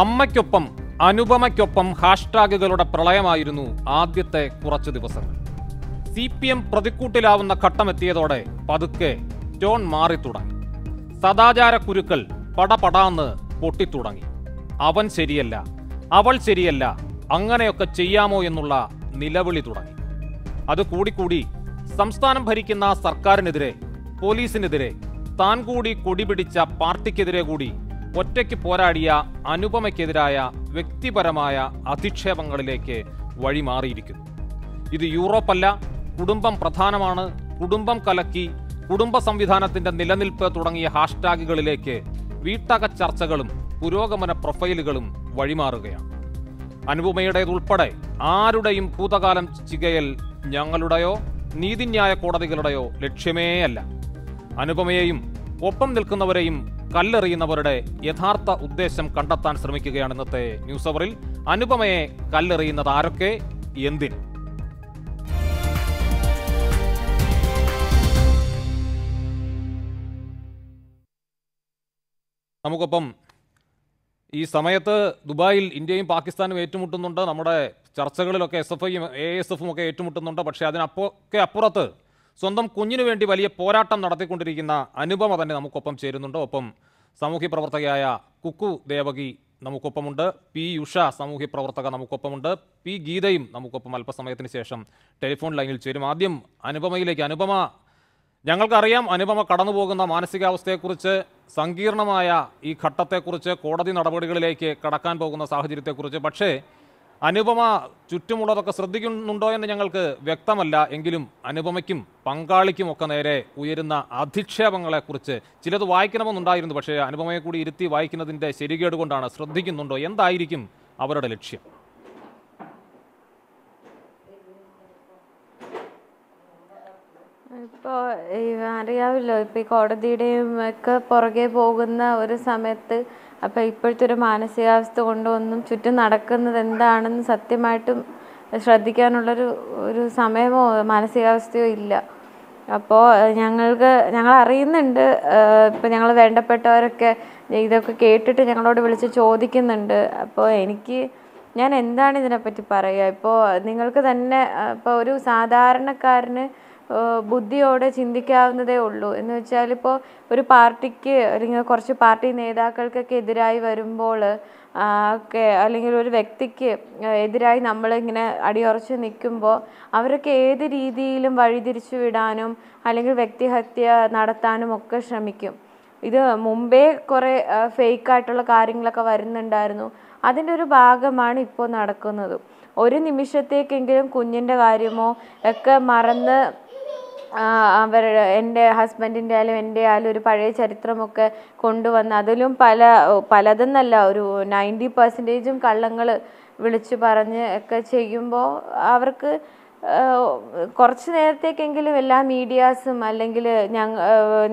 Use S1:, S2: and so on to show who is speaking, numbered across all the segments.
S1: അമ്മയ്ക്കൊപ്പം അനുപമയ്ക്കൊപ്പം ഹാഷ്ടാഗുകളുടെ പ്രളയമായിരുന്നു ആദ്യത്തെ കുറച്ച് ദിവസങ്ങൾ സി പി എം പ്രതിക്കൂട്ടിലാവുന്ന ഘട്ടമെത്തിയതോടെ പതുക്കെ ടോൺ മാറി തുടങ്ങി സദാചാര കുരുക്കൾ പടപടാന്ന് പൊട്ടിത്തുടങ്ങി അവൻ ശരിയല്ല അവൾ ശരിയല്ല അങ്ങനെയൊക്കെ ചെയ്യാമോ എന്നുള്ള നിലവിളി തുടങ്ങി അത് കൂടിക്കൂടി സംസ്ഥാനം ഭരിക്കുന്ന സർക്കാരിനെതിരെ പോലീസിനെതിരെ താൻ കൂടി കൊടിപിടിച്ച പാർട്ടിക്കെതിരെ കൂടി ഒറ്റയ്ക്ക് പോരാടിയ അനുപമയ്ക്കെതിരായ വ്യക്തിപരമായ അധിക്ഷേപങ്ങളിലേക്ക് വഴിമാറിയിരിക്കുന്നു ഇത് യൂറോപ്പല്ല കുടുംബം പ്രധാനമാണ് കുടുംബം കലക്കി കുടുംബ സംവിധാനത്തിന്റെ നിലനിൽപ്പ് തുടങ്ങിയ ഹാഷ്ടാഗുകളിലേക്ക് വീട്ടക ചർച്ചകളും പുരോഗമന പ്രൊഫൈലുകളും വഴിമാറുകയാണ് അനുപമയുടേതുൾപ്പെടെ ആരുടെയും ഭൂതകാലം ചികയൽ ഞങ്ങളുടെയോ നീതിന്യായ കോടതികളുടെയോ ലക്ഷ്യമേയല്ല അനുപമയെയും ഒപ്പം നിൽക്കുന്നവരെയും കല്ലെറിയുന്നവരുടെ യഥാർത്ഥ ഉദ്ദേശം കണ്ടെത്താൻ ശ്രമിക്കുകയാണ് ഇന്നത്തെ ന്യൂസ് അവറിൽ അനുപമയെ കല്ലെറിയുന്നത് ആരൊക്കെ എന്തിന് നമുക്കൊപ്പം ഈ സമയത്ത് ദുബായിൽ ഇന്ത്യയും പാകിസ്ഥാനും ഏറ്റുമുട്ടുന്നുണ്ട് നമ്മുടെ ചർച്ചകളിലൊക്കെ എസ് എഫ് ഐയും എ എസ് എഫും ഒക്കെ ഏറ്റുമുട്ടുന്നുണ്ട് പക്ഷേ അതിനപ്പൊക്കെ അപ്പുറത്ത് സ്വന്തം കുഞ്ഞിനു വേണ്ടി വലിയ പോരാട്ടം നടത്തിക്കൊണ്ടിരിക്കുന്ന അനുപമ തന്നെ നമുക്കൊപ്പം ചേരുന്നുണ്ട് ഒപ്പം സാമൂഹ്യ പ്രവർത്തകയായ കുക്കു ദേവകി നമുക്കൊപ്പമുണ്ട് പി ഉഷ സാമൂഹ്യ പ്രവർത്തക നമുക്കൊപ്പമുണ്ട് പി ഗീതയും നമുക്കൊപ്പം അല്പസമയത്തിന് ശേഷം ടെലിഫോൺ ലൈനിൽ ചേരും ആദ്യം അനുപമയിലേക്ക് അനുപമ ഞങ്ങൾക്കറിയാം അനുപമ കടന്നുപോകുന്ന മാനസികാവസ്ഥയെക്കുറിച്ച് സങ്കീർണമായ ഈ ഘട്ടത്തെക്കുറിച്ച് കോടതി നടപടികളിലേക്ക് കടക്കാൻ പോകുന്ന സാഹചര്യത്തെക്കുറിച്ച് പക്ഷേ അനുപമ ചുറ്റുമുള്ളതൊക്കെ ശ്രദ്ധിക്കുന്നുണ്ടോ എന്ന് ഞങ്ങൾക്ക് വ്യക്തമല്ല എങ്കിലും അനുപമയ്ക്കും പങ്കാളിക്കും ഒക്കെ നേരെ ഉയരുന്ന അധിക്ഷേപങ്ങളെക്കുറിച്ച് ചിലത് വായിക്കണമെന്നുണ്ടായിരുന്നു പക്ഷേ അനുപമയെ കൂടി ഇരുത്തി വായിക്കുന്നതിൻ്റെ ശരികേട് കൊണ്ടാണ് ശ്രദ്ധിക്കുന്നുണ്ടോ എന്തായിരിക്കും അവരുടെ ലക്ഷ്യം
S2: ഇപ്പോൾ അറിയാവല്ലോ ഇപ്പോൾ ഈ കോടതിയുടെയും ഒക്കെ പുറകെ പോകുന്ന ഒരു സമയത്ത് അപ്പോൾ ഇപ്പോഴത്തെ ഒരു മാനസികാവസ്ഥ കൊണ്ടൊന്നും ചുറ്റും നടക്കുന്നത് എന്താണെന്ന് സത്യമായിട്ടും ശ്രദ്ധിക്കാനുള്ളൊരു ഒരു സമയമോ മാനസികാവസ്ഥയോ ഇല്ല അപ്പോൾ ഞങ്ങൾക്ക് ഞങ്ങൾ അറിയുന്നുണ്ട് ഇപ്പം ഞങ്ങൾ വേണ്ടപ്പെട്ടവരൊക്കെ ഇതൊക്കെ കേട്ടിട്ട് ഞങ്ങളോട് വിളിച്ച് ചോദിക്കുന്നുണ്ട് അപ്പോൾ എനിക്ക് ഞാൻ എന്താണ് ഇതിനെപ്പറ്റി പറയുക ഇപ്പോൾ നിങ്ങൾക്ക് തന്നെ ഇപ്പോൾ ഒരു സാധാരണക്കാരന് ബുദ്ധിയോടെ ചിന്തിക്കാവുന്നതേ ഉള്ളൂ എന്ന് വെച്ചാൽ ഇപ്പോൾ ഒരു പാർട്ടിക്ക് അല്ലെങ്കിൽ കുറച്ച് പാർട്ടി നേതാക്കൾക്കൊക്കെ എതിരായി വരുമ്പോൾ ഒക്കെ അല്ലെങ്കിൽ ഒരു വ്യക്തിക്ക് എതിരായി നമ്മളിങ്ങനെ അടിയുറച്ച് നിൽക്കുമ്പോൾ അവരൊക്കെ ഏത് രീതിയിലും വഴിതിരിച്ചു വിടാനും അല്ലെങ്കിൽ വ്യക്തിഹത്യ നടത്താനും ഒക്കെ ശ്രമിക്കും ഇത് മുമ്പേ കുറേ ഫേക്കായിട്ടുള്ള കാര്യങ്ങളൊക്കെ വരുന്നുണ്ടായിരുന്നു അതിൻ്റെ ഒരു ഭാഗമാണ് ഇപ്പോൾ നടക്കുന്നത് ഒരു നിമിഷത്തേക്കെങ്കിലും കുഞ്ഞിൻ്റെ കാര്യമോ ഒക്കെ മറന്ന് അവർ എൻ്റെ ഹസ്ബൻഡിൻ്റെ ആയാലും എൻ്റെ ആയാലും ഒരു പഴയ ചരിത്രമൊക്കെ കൊണ്ടുവന്ന് അതിലും പല പലതെന്നല്ല ഒരു നയൻറ്റി പെർസെൻറ്റേജും കള്ളങ്ങൾ വിളിച്ചു പറഞ്ഞ് ഒക്കെ ചെയ്യുമ്പോൾ അവർക്ക് കുറച്ച് നേരത്തേക്കെങ്കിലും എല്ലാ മീഡിയാസും അല്ലെങ്കിൽ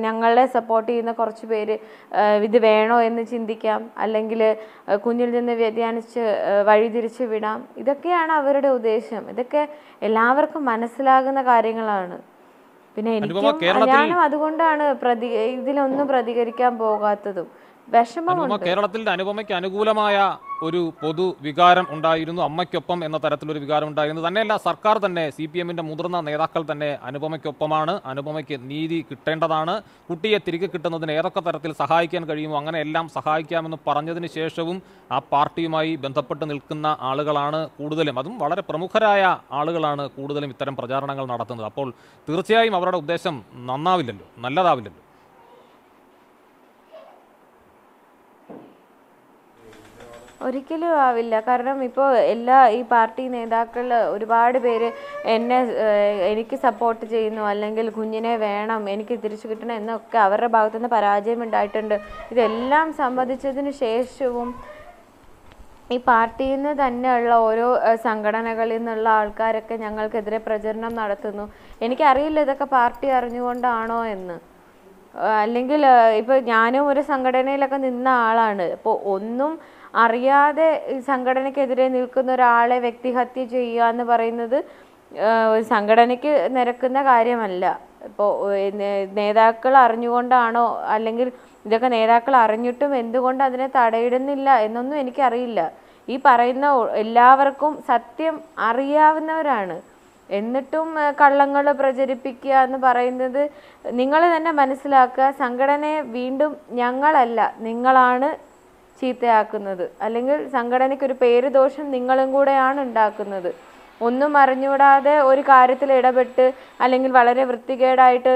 S2: ഞങ്ങളെ സപ്പോർട്ട് ചെയ്യുന്ന കുറച്ച് പേര് ഇത് വേണോ എന്ന് ചിന്തിക്കാം അല്ലെങ്കിൽ കുഞ്ഞിൽ നിന്ന് വ്യതിയാനിച്ച് വഴിതിരിച്ച് വിടാം ഇതൊക്കെയാണ് അവരുടെ ഉദ്ദേശം ഇതൊക്കെ എല്ലാവർക്കും മനസ്സിലാകുന്ന കാര്യങ്ങളാണ് പിന്നെ എനിക്കും ഞാനും അതുകൊണ്ടാണ് പ്രതി ഇതിലൊന്നും പ്രതികരിക്കാൻ പോകാത്തതും കേരളത്തിന്റെ
S1: അനുപമയ്ക്ക് അനുകൂലമായ ഒരു പൊതു വികാരം ഉണ്ടായിരുന്നു അമ്മയ്ക്കൊപ്പം എന്ന തരത്തിലൊരു വികാരം ഉണ്ടായിരുന്നു തന്നെയല്ല സർക്കാർ തന്നെ സി പി എമ്മിന്റെ മുതിർന്ന നേതാക്കൾ തന്നെ അനുപമയ്ക്കൊപ്പമാണ് അനുപമയ്ക്ക് നീതി കിട്ടേണ്ടതാണ് കുട്ടിയെ തിരികെ കിട്ടുന്നതിന് ഏതൊക്കെ തരത്തിൽ സഹായിക്കാൻ കഴിയുമോ അങ്ങനെ എല്ലാം സഹായിക്കാമെന്ന് പറഞ്ഞതിന് ശേഷവും ആ പാർട്ടിയുമായി ബന്ധപ്പെട്ട് നിൽക്കുന്ന ആളുകളാണ് കൂടുതലും അതും വളരെ പ്രമുഖരായ ആളുകളാണ് കൂടുതലും ഇത്തരം പ്രചാരണങ്ങൾ നടത്തുന്നത് അപ്പോൾ തീർച്ചയായും അവരുടെ ഉദ്ദേശം നന്നാവില്ലല്ലോ നല്ലതാവില്ലല്ലോ
S2: ഒരിക്കലും ആവില്ല കാരണം ഇപ്പോൾ എല്ലാ ഈ പാർട്ടി നേതാക്കൾ ഒരുപാട് പേര് എന്നെ എനിക്ക് സപ്പോർട്ട് ചെയ്യുന്നു അല്ലെങ്കിൽ കുഞ്ഞിനെ വേണം എനിക്ക് തിരിച്ചു കിട്ടണം എന്നൊക്കെ അവരുടെ ഭാഗത്തുനിന്ന് പരാജയം ഉണ്ടായിട്ടുണ്ട് ഇതെല്ലാം സംബന്ധിച്ചതിന് ശേഷവും ഈ പാർട്ടിയിൽ നിന്ന് തന്നെയുള്ള ഓരോ സംഘടനകളിൽ നിന്നുള്ള ആൾക്കാരൊക്കെ ഞങ്ങൾക്കെതിരെ പ്രചരണം നടത്തുന്നു എനിക്കറിയില്ല ഇതൊക്കെ പാർട്ടി അറിഞ്ഞുകൊണ്ടാണോ എന്ന് അല്ലെങ്കിൽ ഇപ്പോൾ ഞാനും ഒരു സംഘടനയിലൊക്കെ നിന്ന ആളാണ് ഇപ്പോൾ ഒന്നും അറിയാതെ സംഘടനയ്ക്കെതിരെ നിൽക്കുന്ന ഒരാളെ വ്യക്തിഹത്യ ചെയ്യുക എന്ന് പറയുന്നത് ഒരു സംഘടനയ്ക്ക് നിരക്കുന്ന കാര്യമല്ല ഇപ്പോൾ നേതാക്കൾ അറിഞ്ഞുകൊണ്ടാണോ അല്ലെങ്കിൽ ഇതൊക്കെ നേതാക്കൾ അറിഞ്ഞിട്ടും എന്തുകൊണ്ട് അതിനെ തടയിടുന്നില്ല എന്നൊന്നും എനിക്കറിയില്ല ഈ പറയുന്ന എല്ലാവർക്കും സത്യം അറിയാവുന്നവരാണ് എന്നിട്ടും കള്ളങ്ങൾ പ്രചരിപ്പിക്കുക എന്ന് പറയുന്നത് നിങ്ങൾ തന്നെ മനസ്സിലാക്കുക സംഘടനയെ വീണ്ടും ഞങ്ങളല്ല നിങ്ങളാണ് ചീത്തയാക്കുന്നത് അല്ലെങ്കിൽ സംഘടനയ്ക്ക് ഒരു പേര് ദോഷം നിങ്ങളും കൂടെയാണ് ഉണ്ടാക്കുന്നത് ഒന്നും അറിഞ്ഞുകൂടാതെ ഒരു കാര്യത്തിൽ ഇടപെട്ട് അല്ലെങ്കിൽ വളരെ വൃത്തികേടായിട്ട്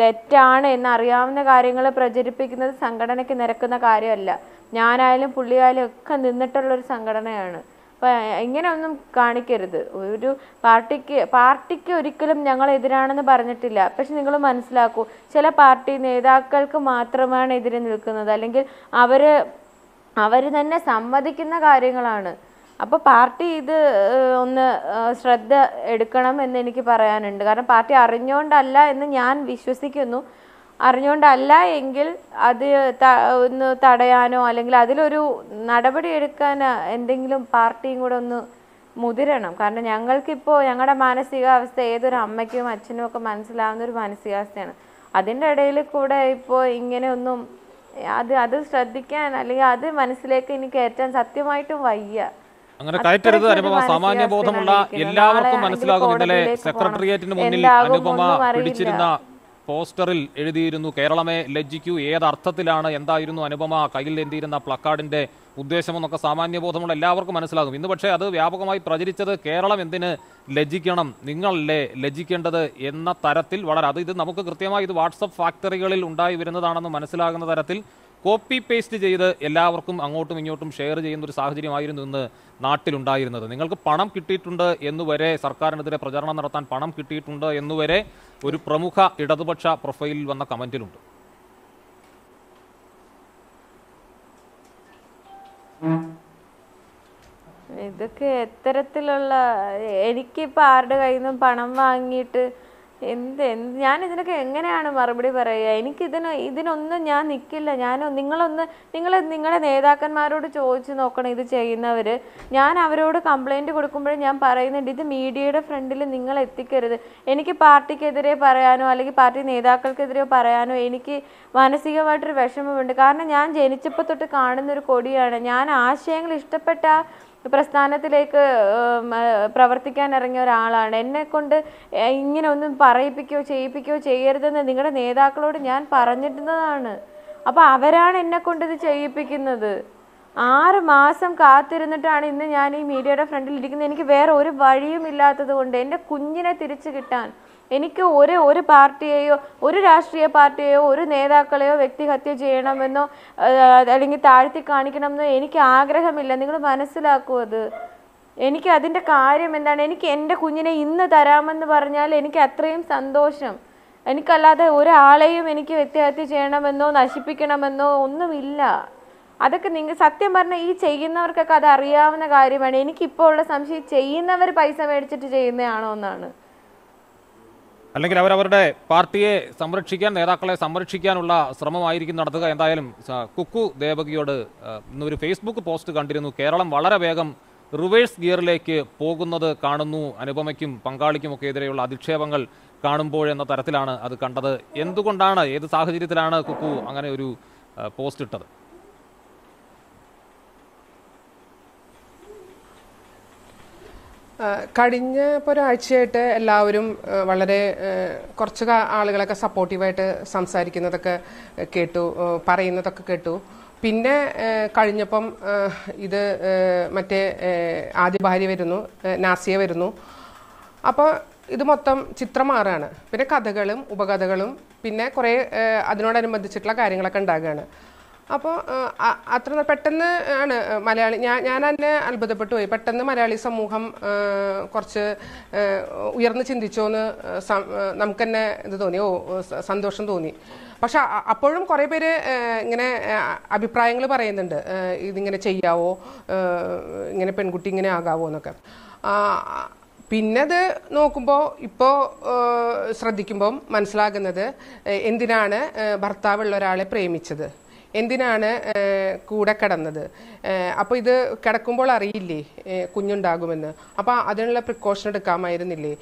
S2: തെറ്റാണ് എന്നറിയാവുന്ന കാര്യങ്ങൾ പ്രചരിപ്പിക്കുന്നത് സംഘടനയ്ക്ക് നിരക്കുന്ന കാര്യമല്ല ഞാനായാലും പുള്ളിയായാലും ഒക്കെ ഒരു സംഘടനയാണ് അപ്പോൾ ഇങ്ങനെയൊന്നും കാണിക്കരുത് ഒരു പാർട്ടിക്ക് പാർട്ടിക്ക് ഒരിക്കലും ഞങ്ങൾ എതിരാണെന്ന് പറഞ്ഞിട്ടില്ല പക്ഷെ നിങ്ങൾ മനസ്സിലാക്കൂ ചില പാർട്ടി നേതാക്കൾക്ക് മാത്രമാണ് എതിരെ നിൽക്കുന്നത് അല്ലെങ്കിൽ അവർ അവർ തന്നെ സമ്മതിക്കുന്ന കാര്യങ്ങളാണ് അപ്പോൾ പാർട്ടി ഇത് ഒന്ന് ശ്രദ്ധ എടുക്കണം എന്ന് എനിക്ക് പറയാനുണ്ട് കാരണം പാർട്ടി അറിഞ്ഞുകൊണ്ടല്ല എന്ന് ഞാൻ വിശ്വസിക്കുന്നു അറിഞ്ഞുകൊണ്ടല്ല എങ്കിൽ അത് ഒന്ന് തടയാനോ അല്ലെങ്കിൽ അതിലൊരു നടപടി എടുക്കാൻ എന്തെങ്കിലും പാർട്ടിയും കൂടെ ഒന്ന് മുതിരണം കാരണം ഞങ്ങൾക്കിപ്പോൾ ഞങ്ങളുടെ മാനസികാവസ്ഥ ഏതൊരു അമ്മയ്ക്കും അച്ഛനും ഒക്കെ മനസ്സിലാവുന്ന ഒരു മാനസികാവസ്ഥയാണ് അതിൻ്റെ ഇടയിൽ കൂടെ ഇപ്പോൾ ഇങ്ങനെയൊന്നും അത് അത് ശ്രദ്ധിക്കാൻ അല്ലെങ്കിൽ അത് മനസ്സിലേക്ക് ഇനി കയറ്റാൻ സത്യമായിട്ടും വയ്യ
S1: അങ്ങനെ കയറ്റരുത് അനുപമ സാമാന്യ ബോധമുള്ള എല്ലാവർക്കും മനസ്സിലാകും ഇന്നലെ സെക്രട്ടേറിയറ്റിന് മുന്നിൽ അനുപമ പിടിച്ചിരുന്ന പോസ്റ്ററിൽ എഴുതിയിരുന്നു കേരളമേ ലജ്ജിക്കൂ ഏതർത്ഥത്തിലാണ് എന്തായിരുന്നു അനുപമ കയ്യിൽ എന്തിയിരുന്ന പ്ലക്കാർഡിൻ്റെ ഉദ്ദേശമെന്നൊക്കെ ബോധമുള്ള എല്ലാവർക്കും മനസ്സിലാകും ഇന്ന് പക്ഷേ അത് വ്യാപകമായി പ്രചരിച്ചത് കേരളം എന്തിന് ലജ്ജിക്കണം നിങ്ങളല്ലേ ലജ്ജിക്കേണ്ടത് എന്ന തരത്തിൽ വളരെ അത് ഇത് നമുക്ക് കൃത്യമായി ഇത് വാട്സപ്പ് ഫാക്ടറികളിൽ ഉണ്ടായി വരുന്നതാണെന്ന് മനസ്സിലാകുന്ന തരത്തിൽ കോപ്പി പേസ്റ്റ് ചെയ്ത് എല്ലാവർക്കും അങ്ങോട്ടും ഇങ്ങോട്ടും ഷെയർ ചെയ്യുന്ന ഒരു സാഹചര്യമായിരുന്നു ഇന്ന് നാട്ടിലുണ്ടായിരുന്നത് നിങ്ങൾക്ക് പണം കിട്ടിയിട്ടുണ്ട് എന്നുവരെ സർക്കാരിനെതിരെ പ്രചാരണം നടത്താൻ പണം കിട്ടിയിട്ടുണ്ട് എന്നുവരെ ഒരു പ്രമുഖ ഇടതുപക്ഷ പ്രൊഫൈലിൽ വന്ന കമന്റിലുണ്ട്
S2: ഇതൊക്കെ എത്തരത്തിലുള്ള എനിക്കിപ്പോൾ ആരുടെ കയ്യിൽ നിന്നും പണം വാങ്ങിയിട്ട് എന്ത് എന്ത് ഞാൻ ഇതിനൊക്കെ എങ്ങനെയാണ് മറുപടി പറയുക എനിക്കിതിന് ഇതിനൊന്നും ഞാൻ നിൽക്കില്ല ഞാൻ നിങ്ങളൊന്ന് നിങ്ങൾ നിങ്ങളുടെ നേതാക്കന്മാരോട് ചോദിച്ച് നോക്കണം ഇത് ചെയ്യുന്നവർ ഞാൻ അവരോട് കംപ്ലൈൻറ്റ് കൊടുക്കുമ്പോഴും ഞാൻ പറയുന്നുണ്ട് ഇത് മീഡിയയുടെ ഫ്രണ്ടിൽ നിങ്ങൾ എത്തിക്കരുത് എനിക്ക് പാർട്ടിക്കെതിരെ പറയാനോ അല്ലെങ്കിൽ പാർട്ടി നേതാക്കൾക്കെതിരെയോ പറയാനോ എനിക്ക് മാനസികമായിട്ടൊരു വിഷമമുണ്ട് കാരണം ഞാൻ ജനിച്ചപ്പോൾ തൊട്ട് കാണുന്നൊരു കൊടിയാണ് ഞാൻ ആശയങ്ങൾ ഇഷ്ടപ്പെട്ട പ്രസ്ഥാനത്തിലേക്ക് പ്രവർത്തിക്കാൻ ഇറങ്ങിയ ഒരാളാണ് എന്നെ കൊണ്ട് ഇങ്ങനെ ഒന്നും പറയിപ്പിക്കോ ചെയ്യിപ്പിക്കോ ചെയ്യരുതെന്ന് നിങ്ങളുടെ നേതാക്കളോട് ഞാൻ പറഞ്ഞിരുന്നതാണ് അപ്പോൾ അവരാണ് എന്നെ കൊണ്ട് ഇത് ചെയ്യിപ്പിക്കുന്നത് ആറ് മാസം കാത്തിരുന്നിട്ടാണ് ഇന്ന് ഞാൻ ഈ മീഡിയയുടെ ഫ്രണ്ടിൽ ഇരിക്കുന്നത് എനിക്ക് വേറെ ഒരു വഴിയും ഇല്ലാത്തത് കൊണ്ട് എൻ്റെ കുഞ്ഞിനെ തിരിച്ചു കിട്ടാൻ എനിക്ക് ഒരു ഒരു പാർട്ടിയെയോ ഒരു രാഷ്ട്രീയ പാർട്ടിയെയോ ഒരു നേതാക്കളെയോ വ്യക്തിഹത്യ ചെയ്യണമെന്നോ അല്ലെങ്കിൽ താഴ്ത്തി കാണിക്കണമെന്നോ എനിക്ക് ആഗ്രഹമില്ല നിങ്ങൾ മനസ്സിലാക്കൂ അത് എനിക്ക് അതിൻ്റെ കാര്യം എന്താണ് എനിക്ക് എൻ്റെ കുഞ്ഞിനെ ഇന്ന് തരാമെന്ന് പറഞ്ഞാൽ എനിക്ക് അത്രയും സന്തോഷം എനിക്കല്ലാതെ ഒരാളെയും എനിക്ക് വ്യക്തിഹത്യ ചെയ്യണമെന്നോ നശിപ്പിക്കണമെന്നോ ഒന്നുമില്ല അതൊക്കെ നിങ്ങൾ സത്യം പറഞ്ഞാൽ ഈ ചെയ്യുന്നവർക്കൊക്കെ അത് അറിയാവുന്ന കാര്യമാണ് എനിക്കിപ്പോൾ ഉള്ള സംശയം ചെയ്യുന്നവർ പൈസ മേടിച്ചിട്ട് ചെയ്യുന്നതാണോ എന്നാണ്
S1: അല്ലെങ്കിൽ അവരവരുടെ പാർട്ടിയെ സംരക്ഷിക്കാൻ നേതാക്കളെ സംരക്ഷിക്കാനുള്ള ശ്രമമായിരിക്കും നടത്തുക എന്തായാലും കുക്കു ദേവകിയോട് ഇന്നൊരു ഫേസ്ബുക്ക് പോസ്റ്റ് കണ്ടിരുന്നു കേരളം വളരെ വേഗം റിവേഴ്സ് ഗിയറിലേക്ക് പോകുന്നത് കാണുന്നു അനുപമയ്ക്കും പങ്കാളിക്കുമൊക്കെ എതിരെയുള്ള അധിക്ഷേപങ്ങൾ കാണുമ്പോഴെന്ന തരത്തിലാണ് അത് കണ്ടത് എന്തുകൊണ്ടാണ് ഏത് സാഹചര്യത്തിലാണ് കുക്കു അങ്ങനെ ഒരു പോസ്റ്റ് ഇട്ടത്
S3: കഴിഞ്ഞ ഇപ്പോൾ ഒരാഴ്ചയായിട്ട് എല്ലാവരും വളരെ കുറച്ച് ആളുകളൊക്കെ സപ്പോർട്ടീവായിട്ട് സംസാരിക്കുന്നതൊക്കെ കേട്ടു പറയുന്നതൊക്കെ കേട്ടു പിന്നെ കഴിഞ്ഞപ്പം ഇത് മറ്റേ ആദ്യ ഭാര്യ വരുന്നു നാസിയ വരുന്നു അപ്പോൾ ഇത് മൊത്തം ചിത്രം മാറുകയാണ് പിന്നെ കഥകളും ഉപകഥകളും പിന്നെ കുറേ അതിനോടനുബന്ധിച്ചിട്ടുള്ള കാര്യങ്ങളൊക്കെ ഉണ്ടാകുകയാണ് അപ്പോൾ അത്ര പെട്ടെന്ന് ആണ് മലയാളി ഞാൻ ഞാൻ തന്നെ അത്ഭുതപ്പെട്ടു പോയി പെട്ടെന്ന് മലയാളി സമൂഹം കുറച്ച് ഉയർന്ന് ചിന്തിച്ചോന്ന് നമുക്ക് തന്നെ ഇത് തോന്നി ഓ സന്തോഷം തോന്നി പക്ഷെ അപ്പോഴും കുറേ പേര് ഇങ്ങനെ അഭിപ്രായങ്ങൾ പറയുന്നുണ്ട് ഇതിങ്ങനെ ചെയ്യാവോ ഇങ്ങനെ പെൺകുട്ടി ഇങ്ങനെ ആകാവോ എന്നൊക്കെ പിന്നെ അത് നോക്കുമ്പോൾ ഇപ്പോൾ ശ്രദ്ധിക്കുമ്പം മനസ്സിലാകുന്നത് എന്തിനാണ് ഭർത്താവുള്ള ഒരാളെ പ്രേമിച്ചത് എന്തിനാണ് കൂടെ കിടന്നത് അപ്പോൾ ഇത് കിടക്കുമ്പോൾ അറിയില്ലേ കുഞ്ഞുണ്ടാകുമെന്ന് അപ്പോൾ അതിനുള്ള പ്രിക്കോഷൻ എടുക്കാമായിരുന്നില്ലേ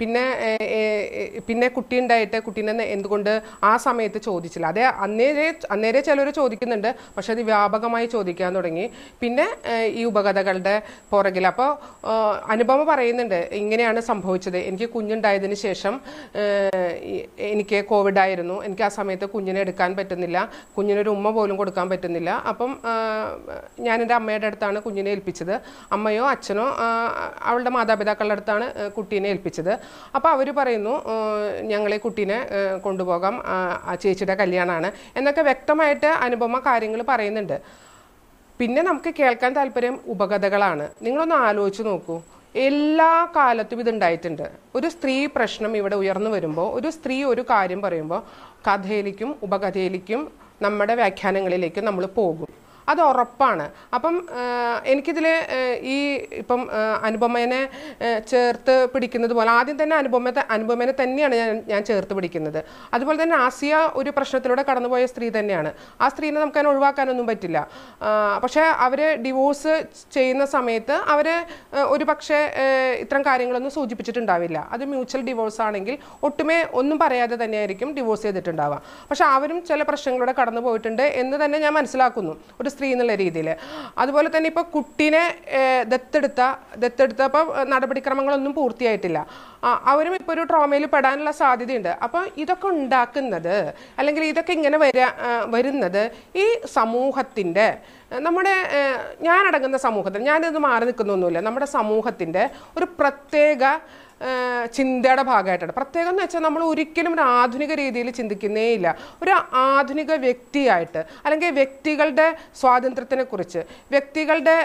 S3: പിന്നെ പിന്നെ കുട്ടി ഉണ്ടായിട്ട് കുട്ടീനെ എന്തുകൊണ്ട് ആ സമയത്ത് ചോദിച്ചില്ല അതേ അന്നേരെ അന്നേരെ ചിലർ ചോദിക്കുന്നുണ്ട് പക്ഷെ അത് വ്യാപകമായി ചോദിക്കാൻ തുടങ്ങി പിന്നെ ഈ ഉപകഥകളുടെ പുറകിൽ അപ്പോൾ അനുഭവം പറയുന്നുണ്ട് ഇങ്ങനെയാണ് സംഭവിച്ചത് എനിക്ക് കുഞ്ഞുണ്ടായതിനു ശേഷം എനിക്ക് കോവിഡ് ആയിരുന്നു എനിക്ക് ആ സമയത്ത് കുഞ്ഞിനെ എടുക്കാൻ പറ്റുന്നില്ല പറ്റുന്നില്ല കുഞ്ഞിനൊരു ഉമ്മ പോലും കൊടുക്കാൻ പറ്റുന്നില്ല അപ്പം ഞാൻ എൻ്റെ അമ്മയുടെ അടുത്താണ് കുഞ്ഞിനെ ഏൽപ്പിച്ചത് അമ്മയോ അച്ഛനോ അവളുടെ മാതാപിതാക്കളുടെ അടുത്താണ് കുട്ടീനെ ഏൽപ്പിച്ചത് അപ്പോൾ അവർ പറയുന്നു ഞങ്ങളെ കുട്ടീനെ കൊണ്ടുപോകാം ആ ചേച്ചിയുടെ കല്യാണമാണ് എന്നൊക്കെ വ്യക്തമായിട്ട് അനുപമ കാര്യങ്ങൾ പറയുന്നുണ്ട് പിന്നെ നമുക്ക് കേൾക്കാൻ താല്പര്യം ഉപകഥകളാണ് നിങ്ങളൊന്ന് ആലോചിച്ച് നോക്കൂ എല്ലാ കാലത്തും ഇതുണ്ടായിട്ടുണ്ട് ഒരു സ്ത്രീ പ്രശ്നം ഇവിടെ ഉയർന്നു വരുമ്പോൾ ഒരു സ്ത്രീ ഒരു കാര്യം പറയുമ്പോൾ കഥയിലേക്കും ഉപകഥയിലേക്കും നമ്മുടെ വ്യാഖ്യാനങ്ങളിലേക്ക് നമ്മൾ പോകും അത് ഉറപ്പാണ് അപ്പം എനിക്കിതിൽ ഈ ഇപ്പം അനുപമേനെ ചേർത്ത് പിടിക്കുന്നത് പോലെ ആദ്യം തന്നെ അനുപമത്തെ അനുപമേനെ തന്നെയാണ് ഞാൻ ഞാൻ ചേർത്ത് പിടിക്കുന്നത് അതുപോലെ തന്നെ ആസിയ ഒരു പ്രശ്നത്തിലൂടെ കടന്നുപോയ സ്ത്രീ തന്നെയാണ് ആ സ്ത്രീനെ നമുക്ക് അതിനെ ഒഴിവാക്കാനൊന്നും പറ്റില്ല പക്ഷേ അവർ ഡിവോഴ്സ് ചെയ്യുന്ന സമയത്ത് അവർ ഒരു പക്ഷേ ഇത്തരം കാര്യങ്ങളൊന്നും സൂചിപ്പിച്ചിട്ടുണ്ടാവില്ല അത് മ്യൂച്വൽ ഡിവോഴ്സ് ആണെങ്കിൽ ഒട്ടുമേ ഒന്നും പറയാതെ തന്നെയായിരിക്കും ഡിവോഴ്സ് ചെയ്തിട്ടുണ്ടാവുക പക്ഷേ അവരും ചില പ്രശ്നങ്ങളിലൂടെ കടന്നു പോയിട്ടുണ്ട് എന്ന് തന്നെ ഞാൻ മനസ്സിലാക്കുന്നു ഒരു സ്ത്രീ എന്നുള്ള രീതിയിൽ അതുപോലെ തന്നെ ഇപ്പോൾ കുട്ടീനെ ദത്തെടുത്ത ദത്തെടുത്തപ്പോൾ നടപടിക്രമങ്ങളൊന്നും പൂർത്തിയായിട്ടില്ല അവരും ഇപ്പോൾ ഒരു ട്രോമയിൽ പെടാനുള്ള സാധ്യതയുണ്ട് അപ്പോൾ ഇതൊക്കെ ഉണ്ടാക്കുന്നത് അല്ലെങ്കിൽ ഇതൊക്കെ ഇങ്ങനെ വരാ വരുന്നത് ഈ സമൂഹത്തിൻ്റെ നമ്മുടെ ഞാനടങ്ങുന്ന സമൂഹത്തിൽ ഞാനിത് മാറി നിൽക്കുന്നൊന്നുമില്ല നമ്മുടെ സമൂഹത്തിൻ്റെ ഒരു പ്രത്യേക ചിന്തയുടെ ഭാഗമായിട്ടാണ് പ്രത്യേകം എന്ന് വെച്ചാൽ നമ്മൾ ഒരിക്കലും ഒരു ആധുനിക രീതിയിൽ ചിന്തിക്കുന്നേ ഇല്ല ഒരു ആധുനിക വ്യക്തിയായിട്ട് അല്ലെങ്കിൽ വ്യക്തികളുടെ സ്വാതന്ത്ര്യത്തിനെക്കുറിച്ച് വ്യക്തികളുടെ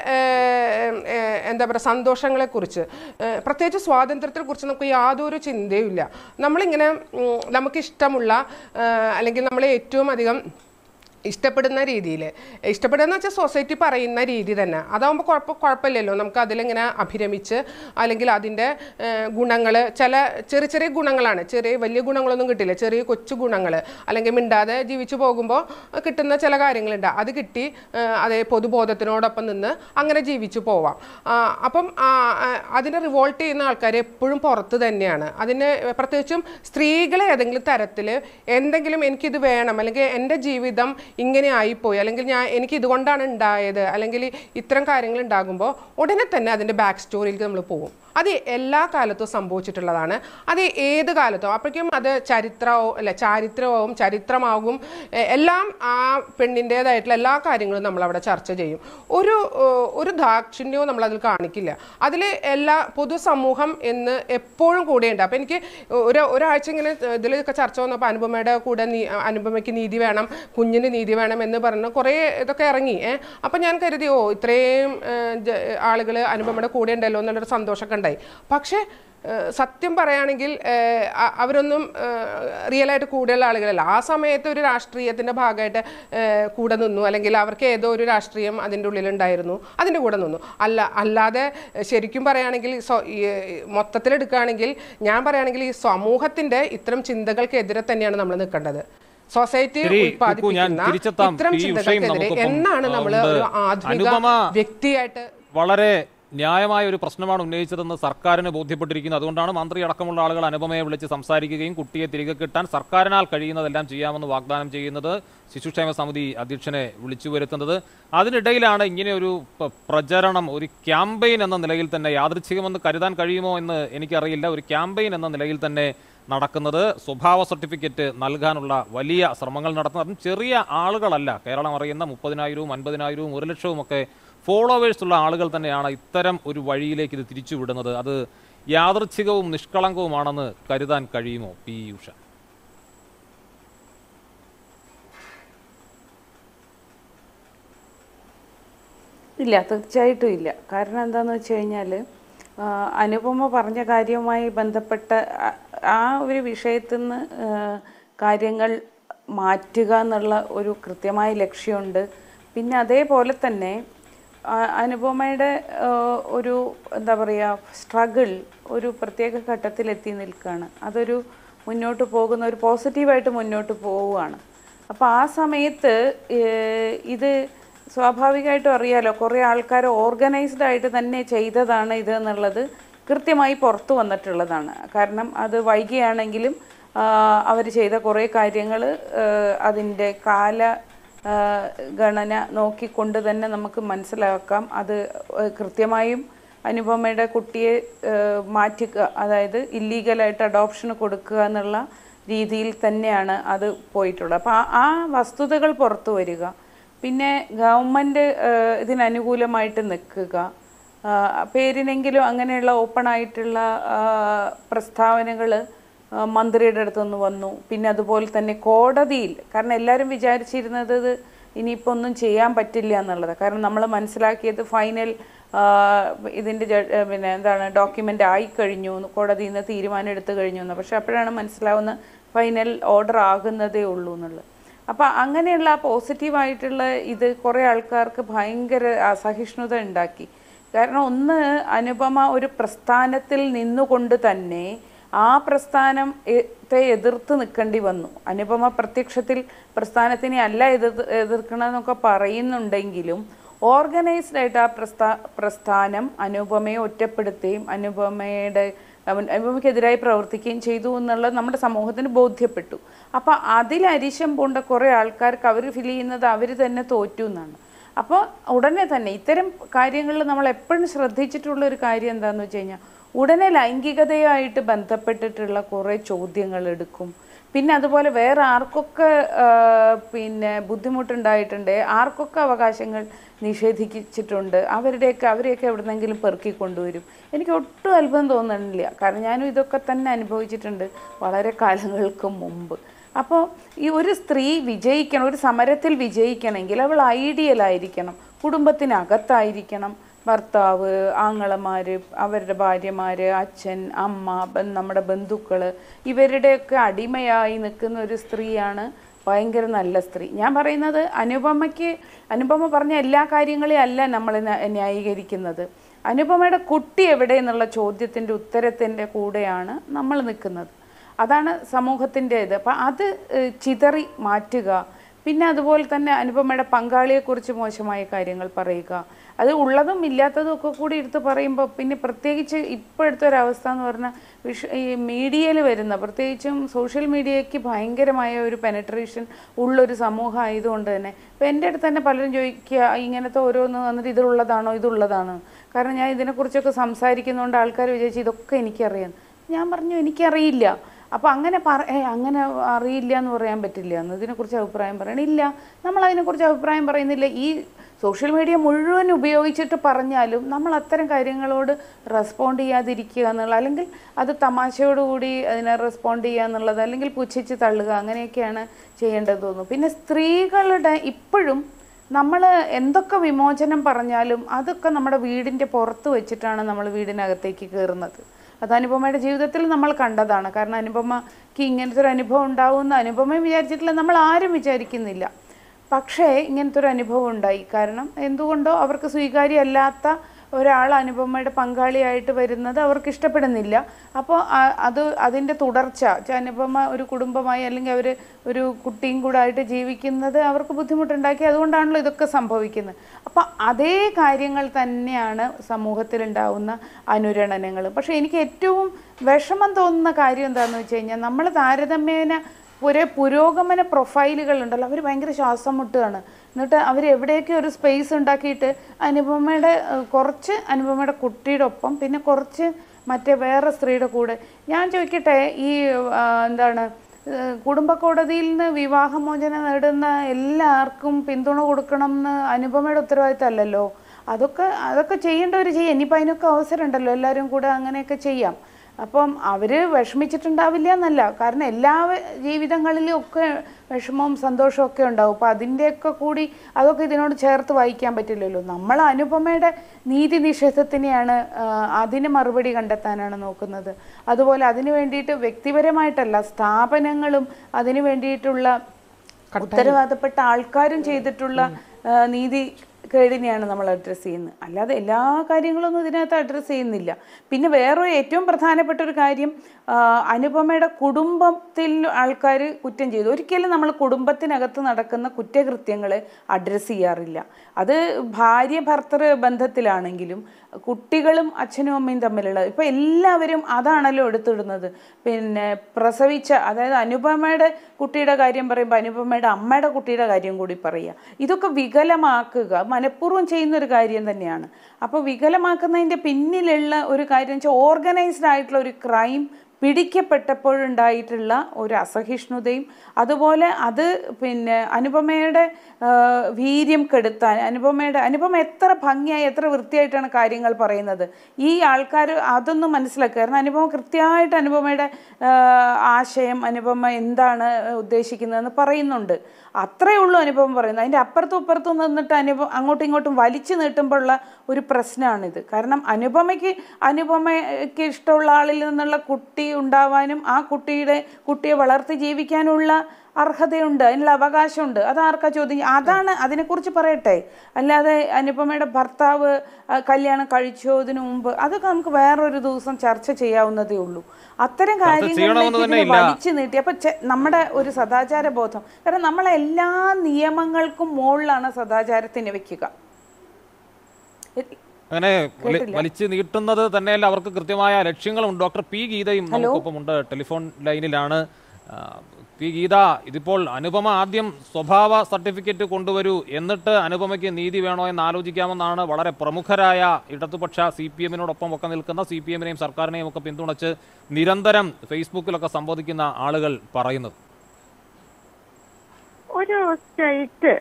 S3: എന്താ പറയുക സന്തോഷങ്ങളെക്കുറിച്ച് പ്രത്യേകിച്ച് സ്വാതന്ത്ര്യത്തെക്കുറിച്ച് നമുക്ക് യാതൊരു ഇല്ല നമ്മളിങ്ങനെ നമുക്കിഷ്ടമുള്ള അല്ലെങ്കിൽ നമ്മളെ ഏറ്റവും അധികം ഇഷ്ടപ്പെടുന്ന രീതിയിൽ ഇഷ്ടപ്പെടുക വെച്ചാൽ സൊസൈറ്റി പറയുന്ന രീതി തന്നെ അതാകുമ്പോൾ കുഴപ്പം കുഴപ്പമില്ലല്ലോ നമുക്ക് അതിലിങ്ങനെ അഭിരമിച്ച് അല്ലെങ്കിൽ അതിൻ്റെ ഗുണങ്ങൾ ചില ചെറിയ ചെറിയ ഗുണങ്ങളാണ് ചെറിയ വലിയ ഗുണങ്ങളൊന്നും കിട്ടില്ല ചെറിയ കൊച്ചു ഗുണങ്ങൾ അല്ലെങ്കിൽ മിണ്ടാതെ ജീവിച്ചു പോകുമ്പോൾ കിട്ടുന്ന ചില കാര്യങ്ങളുണ്ട് അത് കിട്ടി അതേ പൊതുബോധത്തിനോടൊപ്പം നിന്ന് അങ്ങനെ ജീവിച്ചു പോവാം അപ്പം അതിനെ റിവോൾട്ട് ചെയ്യുന്ന ആൾക്കാർ എപ്പോഴും പുറത്ത് തന്നെയാണ് അതിന് പ്രത്യേകിച്ചും സ്ത്രീകളെ ഏതെങ്കിലും തരത്തിൽ എന്തെങ്കിലും എനിക്കിത് വേണം അല്ലെങ്കിൽ എൻ്റെ ജീവിതം ഇങ്ങനെ ആയിപ്പോയി അല്ലെങ്കിൽ ഞാൻ എനിക്ക് ഇതുകൊണ്ടാണ് ഉണ്ടായത് അല്ലെങ്കിൽ ഇത്തരം കാര്യങ്ങൾ ഉണ്ടാകുമ്പോൾ ഉടനെ തന്നെ അതിൻ്റെ ബാക്ക് സ്റ്റോറിയിലേക്ക് നമ്മൾ പോകും അത് എല്ലാ കാലത്തും സംഭവിച്ചിട്ടുള്ളതാണ് അത് ഏത് കാലത്തും അപ്പോഴേക്കും അത് ചരിത്രവും അല്ല ചാരിത്രവും ചരിത്രമാകും എല്ലാം ആ പെണ്ണിൻ്റേതായിട്ടുള്ള എല്ലാ കാര്യങ്ങളും നമ്മൾ അവിടെ ചർച്ച ചെയ്യും ഒരു ഒരു ദാക്ഷിണ്യവും നമ്മൾ അതിൽ കാണിക്കില്ല അതിൽ എല്ലാ പൊതുസമൂഹം എന്ന് എപ്പോഴും കൂടെയുണ്ട് അപ്പം എനിക്ക് ഒരു ഒരാഴ്ച ഇങ്ങനെ ഇതിലൊക്കെ ചർച്ച വന്നപ്പോൾ അനുപമയുടെ കൂടെ നീ അനുപമയ്ക്ക് നീതി വേണം കുഞ്ഞിന് നീതി വേണം എന്ന് പറഞ്ഞ് കുറേ ഇതൊക്കെ ഇറങ്ങി ഏഹ് അപ്പം ഞാൻ കരുതി ഓ ഇത്രയും ആളുകൾ അനുപമയുടെ കൂടെ ഉണ്ടല്ലോ എന്നുള്ളൊരു സന്തോഷമൊക്കെ ഉണ്ടായി പക്ഷേ സത്യം പറയുകയാണെങ്കിൽ അവരൊന്നും റിയലായിട്ട് കൂടെയുള്ള ആളുകളല്ല ആ സമയത്ത് ഒരു രാഷ്ട്രീയത്തിൻ്റെ ഭാഗമായിട്ട് കൂടെ നിന്നു അല്ലെങ്കിൽ അവർക്ക് ഏതോ ഒരു രാഷ്ട്രീയം അതിൻ്റെ ഉള്ളിലുണ്ടായിരുന്നു അതിൻ്റെ കൂടെ നിന്നു അല്ല അല്ലാതെ ശരിക്കും പറയുകയാണെങ്കിൽ മൊത്തത്തിലെടുക്കുകയാണെങ്കിൽ ഞാൻ പറയുകയാണെങ്കിൽ ഈ സമൂഹത്തിൻ്റെ ഇത്തരം ചിന്തകൾക്കെതിരെ തന്നെയാണ് നമ്മൾ നിൽക്കേണ്ടത് സൊസൈറ്റി ഉത്പാദിപ്പിക്കുന്ന ഇത്തരം ചിന്തകൾക്കെതിരെ എന്നാണ് നമ്മൾ ആധുനിക വ്യക്തിയായിട്ട്
S1: വളരെ ന്യായമായ ഒരു പ്രശ്നമാണ് ഉന്നയിച്ചതെന്ന് സർക്കാരിന് ബോധ്യപ്പെട്ടിരിക്കുന്നത് അതുകൊണ്ടാണ് മന്ത്രി അടക്കമുള്ള ആളുകൾ അനുപമയെ വിളിച്ച് സംസാരിക്കുകയും കുട്ടിയെ തിരികെ കിട്ടാൻ സർക്കാരിനാൽ കഴിയുന്നതെല്ലാം ചെയ്യാമെന്ന് വാഗ്ദാനം ചെയ്യുന്നത് ശിശുക്ഷേമ സമിതി അധ്യക്ഷനെ വിളിച്ചു വരുത്തുന്നത് അതിനിടയിലാണ് ഇങ്ങനെ ഒരു പ്രചരണം ഒരു ക്യാമ്പയിൻ എന്ന നിലയിൽ തന്നെ യാദൃച്ഛികമെന്ന് കരുതാൻ കഴിയുമോ എന്ന് എനിക്കറിയില്ല ഒരു ക്യാമ്പയിൻ എന്ന നിലയിൽ തന്നെ നടക്കുന്നത് സ്വഭാവ സർട്ടിഫിക്കറ്റ് നൽകാനുള്ള വലിയ ശ്രമങ്ങൾ നടത്തുന്നത് അതും ചെറിയ ആളുകളല്ല കേരളം അറിയുന്ന മുപ്പതിനായിരവും അൻപതിനായിരവും ഒരു ലക്ഷവും ഒക്കെ ഫോളോവേഴ്സുള്ള ആളുകൾ തന്നെയാണ് ഇത്തരം ഒരു വഴിയിലേക്ക് ഇത് തിരിച്ചുവിടുന്നത് അത് യാദൃച്ഛികവും നിഷ്കളങ്കവുമാണെന്ന് കരുതാൻ കഴിയുമോ പി ഉഷ
S4: ഇല്ല തീർച്ചയായിട്ടും ഇല്ല കാരണം എന്താണെന്ന് വെച്ച് കഴിഞ്ഞാൽ അനുപമ പറഞ്ഞ കാര്യവുമായി ബന്ധപ്പെട്ട ആ ഒരു വിഷയത്തിൽ നിന്ന് കാര്യങ്ങൾ മാറ്റുക എന്നുള്ള ഒരു കൃത്യമായ ലക്ഷ്യമുണ്ട് പിന്നെ അതേപോലെ തന്നെ അനുപമയുടെ ഒരു എന്താ പറയുക സ്ട്രഗിൾ ഒരു പ്രത്യേക ഘട്ടത്തിൽ എത്തി നിൽക്കുകയാണ് അതൊരു മുന്നോട്ട് പോകുന്ന ഒരു പോസിറ്റീവായിട്ട് മുന്നോട്ട് പോവുകയാണ് അപ്പോൾ ആ സമയത്ത് ഇത് സ്വാഭാവികമായിട്ടും അറിയാലോ കുറേ ആൾക്കാർ ഓർഗനൈസ്ഡ് ആയിട്ട് തന്നെ ചെയ്തതാണ് ഇത് എന്നുള്ളത് കൃത്യമായി പുറത്തു വന്നിട്ടുള്ളതാണ് കാരണം അത് വൈകിയാണെങ്കിലും അവർ ചെയ്ത കുറേ കാര്യങ്ങൾ അതിൻ്റെ കാല ഗണന നോക്കിക്കൊണ്ട് തന്നെ നമുക്ക് മനസ്സിലാക്കാം അത് കൃത്യമായും അനുപമയുടെ കുട്ടിയെ മാറ്റി അതായത് ഇല്ലീഗലായിട്ട് അഡോപ്ഷന് കൊടുക്കുക എന്നുള്ള രീതിയിൽ തന്നെയാണ് അത് പോയിട്ടുള്ളത് അപ്പോൾ ആ വസ്തുതകൾ പുറത്തു വരിക പിന്നെ ഗവൺമെൻറ് ഇതിനനുകൂലമായിട്ട് നിൽക്കുക പേരിനെങ്കിലും അങ്ങനെയുള്ള ഓപ്പൺ ആയിട്ടുള്ള പ്രസ്താവനകൾ മന്ത്രിയുടെ അടുത്തുനിന്ന് വന്നു പിന്നെ അതുപോലെ തന്നെ കോടതിയിൽ കാരണം എല്ലാവരും വിചാരിച്ചിരുന്നത് ഇനിയിപ്പോൾ ഒന്നും ചെയ്യാൻ പറ്റില്ല എന്നുള്ളത് കാരണം നമ്മൾ മനസ്സിലാക്കിയത് ഫൈനൽ ഇതിൻ്റെ പിന്നെ എന്താണ് ഡോക്യുമെൻ്റ് ആയിക്കഴിഞ്ഞു കോടതിയിൽ നിന്ന് തീരുമാനം എടുത്തു കഴിഞ്ഞു എന്ന് പക്ഷേ അപ്പോഴാണ് മനസ്സിലാവുന്ന ഫൈനൽ ഓർഡർ ആകുന്നതേ ഉള്ളൂ എന്നുള്ളത് അപ്പോൾ അങ്ങനെയുള്ള പോസിറ്റീവായിട്ടുള്ള ഇത് കുറേ ആൾക്കാർക്ക് ഭയങ്കര അസഹിഷ്ണുത ഉണ്ടാക്കി കാരണം ഒന്ന് അനുപമ ഒരു പ്രസ്ഥാനത്തിൽ നിന്നുകൊണ്ട് തന്നെ ആ പ്രസ്ഥാനത്തെ എതിർത്ത് നിൽക്കേണ്ടി വന്നു അനുപമ പ്രത്യക്ഷത്തിൽ പ്രസ്ഥാനത്തിനെ അല്ല എതിർ എതിർക്കണമെന്നൊക്കെ പറയുന്നുണ്ടെങ്കിലും ഓർഗനൈസ്ഡ് ആയിട്ട് ആ പ്രസ്ഥാ പ്രസ്ഥാനം അനുപമയെ ഒറ്റപ്പെടുത്തുകയും അനുപമയുടെ അനുപമയ്ക്കെതിരായി പ്രവർത്തിക്കുകയും ചെയ്തു എന്നുള്ളത് നമ്മുടെ സമൂഹത്തിന് ബോധ്യപ്പെട്ടു അപ്പോൾ അതിൽ അരിശം പൂണ്ട കുറേ ആൾക്കാർക്ക് അവർ ഫീൽ ചെയ്യുന്നത് അവർ തന്നെ തോറ്റു എന്നാണ് അപ്പോൾ ഉടനെ തന്നെ ഇത്തരം കാര്യങ്ങളിൽ നമ്മൾ എപ്പോഴും ശ്രദ്ധിച്ചിട്ടുള്ള ഒരു കാര്യം എന്താണെന്ന് വെച്ച് കഴിഞ്ഞാൽ ഉടനെ ലൈംഗികതയായിട്ട് ബന്ധപ്പെട്ടിട്ടുള്ള കുറേ ചോദ്യങ്ങൾ എടുക്കും പിന്നെ അതുപോലെ വേറെ ആർക്കൊക്കെ പിന്നെ ബുദ്ധിമുട്ടുണ്ടായിട്ടുണ്ട് ആർക്കൊക്കെ അവകാശങ്ങൾ നിഷേധിച്ചിട്ടുണ്ട് അവരുടെയൊക്കെ അവരെയൊക്കെ എവിടുന്നെങ്കിലും പെറുക്കി കൊണ്ടുവരും എനിക്ക് ഒട്ടും അത്ഭുതം തോന്നണില്ല കാരണം ഞാനും ഇതൊക്കെ തന്നെ അനുഭവിച്ചിട്ടുണ്ട് വളരെ കാലങ്ങൾക്ക് മുമ്പ് അപ്പോൾ ഈ ഒരു സ്ത്രീ വിജയിക്കണം ഒരു സമരത്തിൽ വിജയിക്കണമെങ്കിൽ അവൾ ഐഡിയലായിരിക്കണം കുടുംബത്തിനകത്തായിരിക്കണം ഭർത്താവ് ആങ്ങളമാർ അവരുടെ ഭാര്യമാർ അച്ഛൻ അമ്മ നമ്മുടെ ബന്ധുക്കൾ ഇവരുടെയൊക്കെ അടിമയായി നിൽക്കുന്ന ഒരു സ്ത്രീയാണ് ഭയങ്കര നല്ല സ്ത്രീ ഞാൻ പറയുന്നത് അനുപമയ്ക്ക് അനുപമ പറഞ്ഞ എല്ലാ കാര്യങ്ങളെയും അല്ല നമ്മൾ ന്യായീകരിക്കുന്നത് അനുപമയുടെ കുട്ടി എവിടെ എന്നുള്ള ചോദ്യത്തിൻ്റെ ഉത്തരത്തിൻ്റെ കൂടെയാണ് നമ്മൾ നിൽക്കുന്നത് അതാണ് സമൂഹത്തിൻ്റെ ഇത് അപ്പം അത് ചിതറി മാറ്റുക പിന്നെ അതുപോലെ തന്നെ അനുപമയുടെ പങ്കാളിയെക്കുറിച്ച് മോശമായ കാര്യങ്ങൾ പറയുക അത് ഉള്ളതും ഇല്ലാത്തതും ഒക്കെ കൂടി എടുത്ത് പറയുമ്പോൾ പിന്നെ പ്രത്യേകിച്ച് ഇപ്പോഴത്തെ ഒരവസ്ഥ എന്ന് പറഞ്ഞാൽ വിഷ ഈ മീഡിയയിൽ വരുന്ന പ്രത്യേകിച്ചും സോഷ്യൽ മീഡിയയ്ക്ക് ഭയങ്കരമായ ഒരു പെനട്രേഷൻ ഉള്ളൊരു സമൂഹം ആയതുകൊണ്ട് തന്നെ ഇപ്പം എൻ്റെ അടുത്ത് തന്നെ പലരും ചോദിക്കുക ഇങ്ങനത്തെ ഓരോന്ന് വന്നിട്ട് ഇതുള്ളതാണോ ഇതുള്ളതാണ് കാരണം ഞാൻ ഇതിനെക്കുറിച്ചൊക്കെ സംസാരിക്കുന്നതുകൊണ്ട് ആൾക്കാർ വിചാരിച്ച് ഇതൊക്കെ എനിക്കറിയാം ഞാൻ പറഞ്ഞു എനിക്കറിയില്ല അപ്പോൾ അങ്ങനെ പറ അങ്ങനെ അറിയില്ല എന്ന് പറയാൻ പറ്റില്ല എന്ന് ഇതിനെക്കുറിച്ച് അഭിപ്രായം പറയണില്ല നമ്മൾ അതിനെക്കുറിച്ച് അഭിപ്രായം പറയുന്നില്ല ഈ സോഷ്യൽ മീഡിയ മുഴുവൻ ഉപയോഗിച്ചിട്ട് പറഞ്ഞാലും നമ്മൾ അത്തരം കാര്യങ്ങളോട് റെസ്പോണ്ട് ചെയ്യാതിരിക്കുക എന്നുള്ള അല്ലെങ്കിൽ അത് തമാശയോടുകൂടി അതിനെ റെസ്പോണ്ട് ചെയ്യുക എന്നുള്ളത് അല്ലെങ്കിൽ പുച്ഛിച്ച് തള്ളുക അങ്ങനെയൊക്കെയാണ് ചെയ്യേണ്ടത് തോന്നുന്നു പിന്നെ സ്ത്രീകളുടെ ഇപ്പോഴും നമ്മൾ എന്തൊക്കെ വിമോചനം പറഞ്ഞാലും അതൊക്കെ നമ്മുടെ വീടിൻ്റെ പുറത്ത് വെച്ചിട്ടാണ് നമ്മൾ വീടിനകത്തേക്ക് കയറുന്നത് അത് അനുപമയുടെ ജീവിതത്തിൽ നമ്മൾ കണ്ടതാണ് കാരണം അനുപമക്ക് ഇങ്ങനത്തെ ഒരു അനുഭവം ഉണ്ടാവുമെന്ന് അനുപമയും വിചാരിച്ചിട്ടില്ല നമ്മൾ ആരും വിചാരിക്കുന്നില്ല പക്ഷേ ഇങ്ങനത്തെ ഒരു അനുഭവം ഉണ്ടായി കാരണം എന്തുകൊണ്ടോ അവർക്ക് സ്വീകാര്യമല്ലാത്ത ഒരാൾ അനുപമയുടെ പങ്കാളിയായിട്ട് വരുന്നത് അവർക്ക് ഇഷ്ടപ്പെടുന്നില്ല അപ്പോൾ അത് അതിൻ്റെ തുടർച്ച അനുപമ ഒരു കുടുംബമായി അല്ലെങ്കിൽ അവർ ഒരു കുട്ടിയും കൂടെ ആയിട്ട് ജീവിക്കുന്നത് അവർക്ക് ബുദ്ധിമുട്ടുണ്ടാക്കി അതുകൊണ്ടാണല്ലോ ഇതൊക്കെ സംഭവിക്കുന്നത് അപ്പോൾ അതേ കാര്യങ്ങൾ തന്നെയാണ് സമൂഹത്തിലുണ്ടാവുന്ന അനുരണനങ്ങൾ പക്ഷേ എനിക്ക് ഏറ്റവും വിഷമം തോന്നുന്ന കാര്യം എന്താണെന്ന് വെച്ച് കഴിഞ്ഞാൽ നമ്മൾ താരതമ്യേന ഒരേ പുരോഗമന പ്രൊഫൈലുകൾ ഉണ്ടല്ലോ അവർ ഭയങ്കര ശ്വാസം മുട്ടുകയാണ് എന്നിട്ട് അവർ എവിടെയൊക്കെ ഒരു സ്പേസ് ഉണ്ടാക്കിയിട്ട് അനുപമയുടെ കുറച്ച് അനുപമയുടെ കുട്ടിയുടെ ഒപ്പം പിന്നെ കുറച്ച് മറ്റേ വേറെ സ്ത്രീയുടെ കൂടെ ഞാൻ ചോദിക്കട്ടെ ഈ എന്താണ് കുടുംബ കോടതിയിൽ നിന്ന് വിവാഹമോചനം നേടുന്ന എല്ലാവർക്കും പിന്തുണ കൊടുക്കണം എന്ന് അനുപമയുടെ ഉത്തരവാദിത്തം അല്ലല്ലോ അതൊക്കെ അതൊക്കെ ചെയ്യേണ്ടവർ ചെയ്യാം ഇനിയിപ്പോൾ അതിനൊക്കെ അവസരമുണ്ടല്ലോ എല്ലാവരും കൂടെ അങ്ങനെയൊക്കെ ചെയ്യാം അപ്പം അവർ വിഷമിച്ചിട്ടുണ്ടാവില്ല എന്നല്ല കാരണം എല്ലാ ജീവിതങ്ങളിലും ഒക്കെ വിഷമവും സന്തോഷവും ഒക്കെ ഉണ്ടാവും അപ്പോൾ അതിൻ്റെയൊക്കെ കൂടി അതൊക്കെ ഇതിനോട് ചേർത്ത് വായിക്കാൻ പറ്റില്ലല്ലോ നമ്മൾ അനുപമയുടെ നീതി നിഷേധത്തിനെയാണ് അതിന് മറുപടി കണ്ടെത്താനാണ് നോക്കുന്നത് അതുപോലെ അതിന് വേണ്ടിയിട്ട് വ്യക്തിപരമായിട്ടല്ല സ്ഥാപനങ്ങളും അതിന് വേണ്ടിയിട്ടുള്ള ഉത്തരവാദപ്പെട്ട ആൾക്കാരും ചെയ്തിട്ടുള്ള നീതി കേടിനെയാണ് നമ്മൾ അഡ്രസ്സ് ചെയ്യുന്നത് അല്ലാതെ എല്ലാ കാര്യങ്ങളൊന്നും ഇതിനകത്ത് അഡ്രസ്സ് ചെയ്യുന്നില്ല പിന്നെ വേറൊരു ഏറ്റവും പ്രധാനപ്പെട്ട ഒരു കാര്യം അനുപമയുടെ കുടുംബത്തിൽ ആൾക്കാർ കുറ്റം ചെയ്തു ഒരിക്കലും നമ്മൾ കുടുംബത്തിനകത്ത് നടക്കുന്ന കുറ്റകൃത്യങ്ങൾ അഡ്രസ്സ് ചെയ്യാറില്ല അത് ഭാര്യ ഭർത്തൃ ബന്ധത്തിലാണെങ്കിലും കുട്ടികളും അച്ഛനും അമ്മയും തമ്മിലുള്ളത് ഇപ്പം എല്ലാവരും അതാണല്ലോ എടുത്തിടുന്നത് പിന്നെ പ്രസവിച്ച അതായത് അനുപമയുടെ കുട്ടിയുടെ കാര്യം പറയുമ്പോൾ അനുപമയുടെ അമ്മയുടെ കുട്ടിയുടെ കാര്യം കൂടി പറയുക ഇതൊക്കെ വികലമാക്കുക മനഃപൂർവ്വം ചെയ്യുന്നൊരു കാര്യം തന്നെയാണ് അപ്പോൾ വികലമാക്കുന്നതിൻ്റെ പിന്നിലുള്ള ഒരു കാര്യം വെച്ചാൽ ഓർഗനൈസ്ഡ് ആയിട്ടുള്ള ഒരു ക്രൈം പിടിക്കപ്പെട്ടപ്പോഴുണ്ടായിട്ടുള്ള ഒരു അസഹിഷ്ണുതയും അതുപോലെ അത് പിന്നെ അനുപമയുടെ വീര്യം കെടുത്താൻ അനുപമയുടെ അനുപമ എത്ര ഭംഗിയായി എത്ര വൃത്തിയായിട്ടാണ് കാര്യങ്ങൾ പറയുന്നത് ഈ ആൾക്കാർ അതൊന്നും മനസ്സിലാക്കുക കാരണം അനുപമ കൃത്യമായിട്ട് അനുപമയുടെ ആശയം അനുപമ എന്താണ് ഉദ്ദേശിക്കുന്നതെന്ന് പറയുന്നുണ്ട് അത്രയേ ഉള്ളൂ അനുഭവം പറയുന്നത് അതിൻ്റെ അപ്പുറത്തും ഇപ്പുറത്തും നിന്നിട്ട് അനുഭവം അങ്ങോട്ടും ഇങ്ങോട്ടും വലിച്ചു നീട്ടുമ്പോഴുള്ള ഒരു പ്രശ്നമാണിത് കാരണം അനുപമയ്ക്ക് അനുപമയ്ക്ക് ഇഷ്ടമുള്ള ആളിൽ നിന്നുള്ള കുട്ടി ഉണ്ടാവാനും ആ കുട്ടിയുടെ കുട്ടിയെ വളർത്തി ജീവിക്കാനുള്ള അർഹതയുണ്ട് അതിനുള്ള അവകാശമുണ്ട് അത് ആർക്കാ ചോദ്യം അതാണ് അതിനെക്കുറിച്ച് പറയട്ടെ അല്ലാതെ അനുപമയുടെ ഭർത്താവ് കല്യാണം കഴിച്ചതിന് മുമ്പ് അതൊക്കെ നമുക്ക് വേറൊരു ദിവസം ചർച്ച ചെയ്യാവുന്നതേ ഉള്ളൂ അത്തരം കാര്യങ്ങളിലേക്ക് വലിച്ചു നീട്ടി അപ്പൊ നമ്മുടെ ഒരു സദാചാര ബോധം കാരണം നമ്മളെ എല്ലാ നിയമങ്ങൾക്കും മുകളിലാണ് സദാചാരത്തിന് വെക്കുക
S1: അങ്ങനെ വലിച്ചു നീട്ടുന്നത് തന്നെയല്ല അവർക്ക് കൃത്യമായ ലക്ഷ്യങ്ങളുണ്ട് ഡോക്ടർ പി ഗീതയും നമുക്കൊപ്പം ഉണ്ട് ടെലിഫോൺ ലൈനിലാണ് പി ഗീത ഇതിപ്പോൾ അനുപമ ആദ്യം സ്വഭാവ സർട്ടിഫിക്കറ്റ് കൊണ്ടുവരൂ എന്നിട്ട് അനുപമയ്ക്ക് നീതി വേണോ എന്ന് ആലോചിക്കാമെന്നാണ് വളരെ പ്രമുഖരായ ഇടതുപക്ഷ സി പി എമ്മിനോടൊപ്പം ഒക്കെ നിൽക്കുന്ന സി പി എമ്മിനെയും സർക്കാരിനെയും ഒക്കെ പിന്തുണച്ച് നിരന്തരം ഫേസ്ബുക്കിലൊക്കെ സംബോധിക്കുന്ന ആളുകൾ പറയുന്നത്
S5: ഒരു സ്റ്റേറ്റ്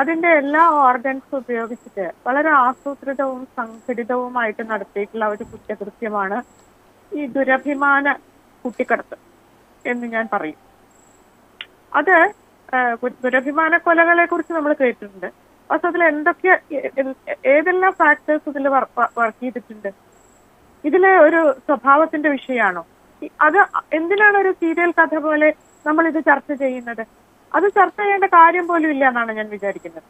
S5: അതിന്റെ എല്ലാ ഓർഗൻസ് ഉപയോഗിച്ചിട്ട് വളരെ ആസൂത്രിതവും സംഘടിതവുമായിട്ട് നടത്തിയിട്ടുള്ള ഒരു കുറ്റകൃത്യമാണ് ഈ ദുരഭിമാന കുട്ടിക്കടത്ത് എന്ന് ഞാൻ പറയും അത് ദുരഭിമാന കൊലകളെ കുറിച്ച് നമ്മൾ കേട്ടിട്ടുണ്ട് അതിൽ എന്തൊക്കെ ഏതെല്ലാം ഫാക്ടേഴ്സ് ഇതിൽ വർക്ക് ചെയ്തിട്ടുണ്ട് ഇതിലെ ഒരു സ്വഭാവത്തിന്റെ വിഷയമാണോ അത് എന്തിനാണ് ഒരു സീരിയൽ കഥ പോലെ നമ്മൾ ഇത് ചർച്ച ചെയ്യുന്നത് അത് ചർച്ച ചെയ്യേണ്ട കാര്യം പോലും ഇല്ല എന്നാണ് ഞാൻ വിചാരിക്കുന്നത്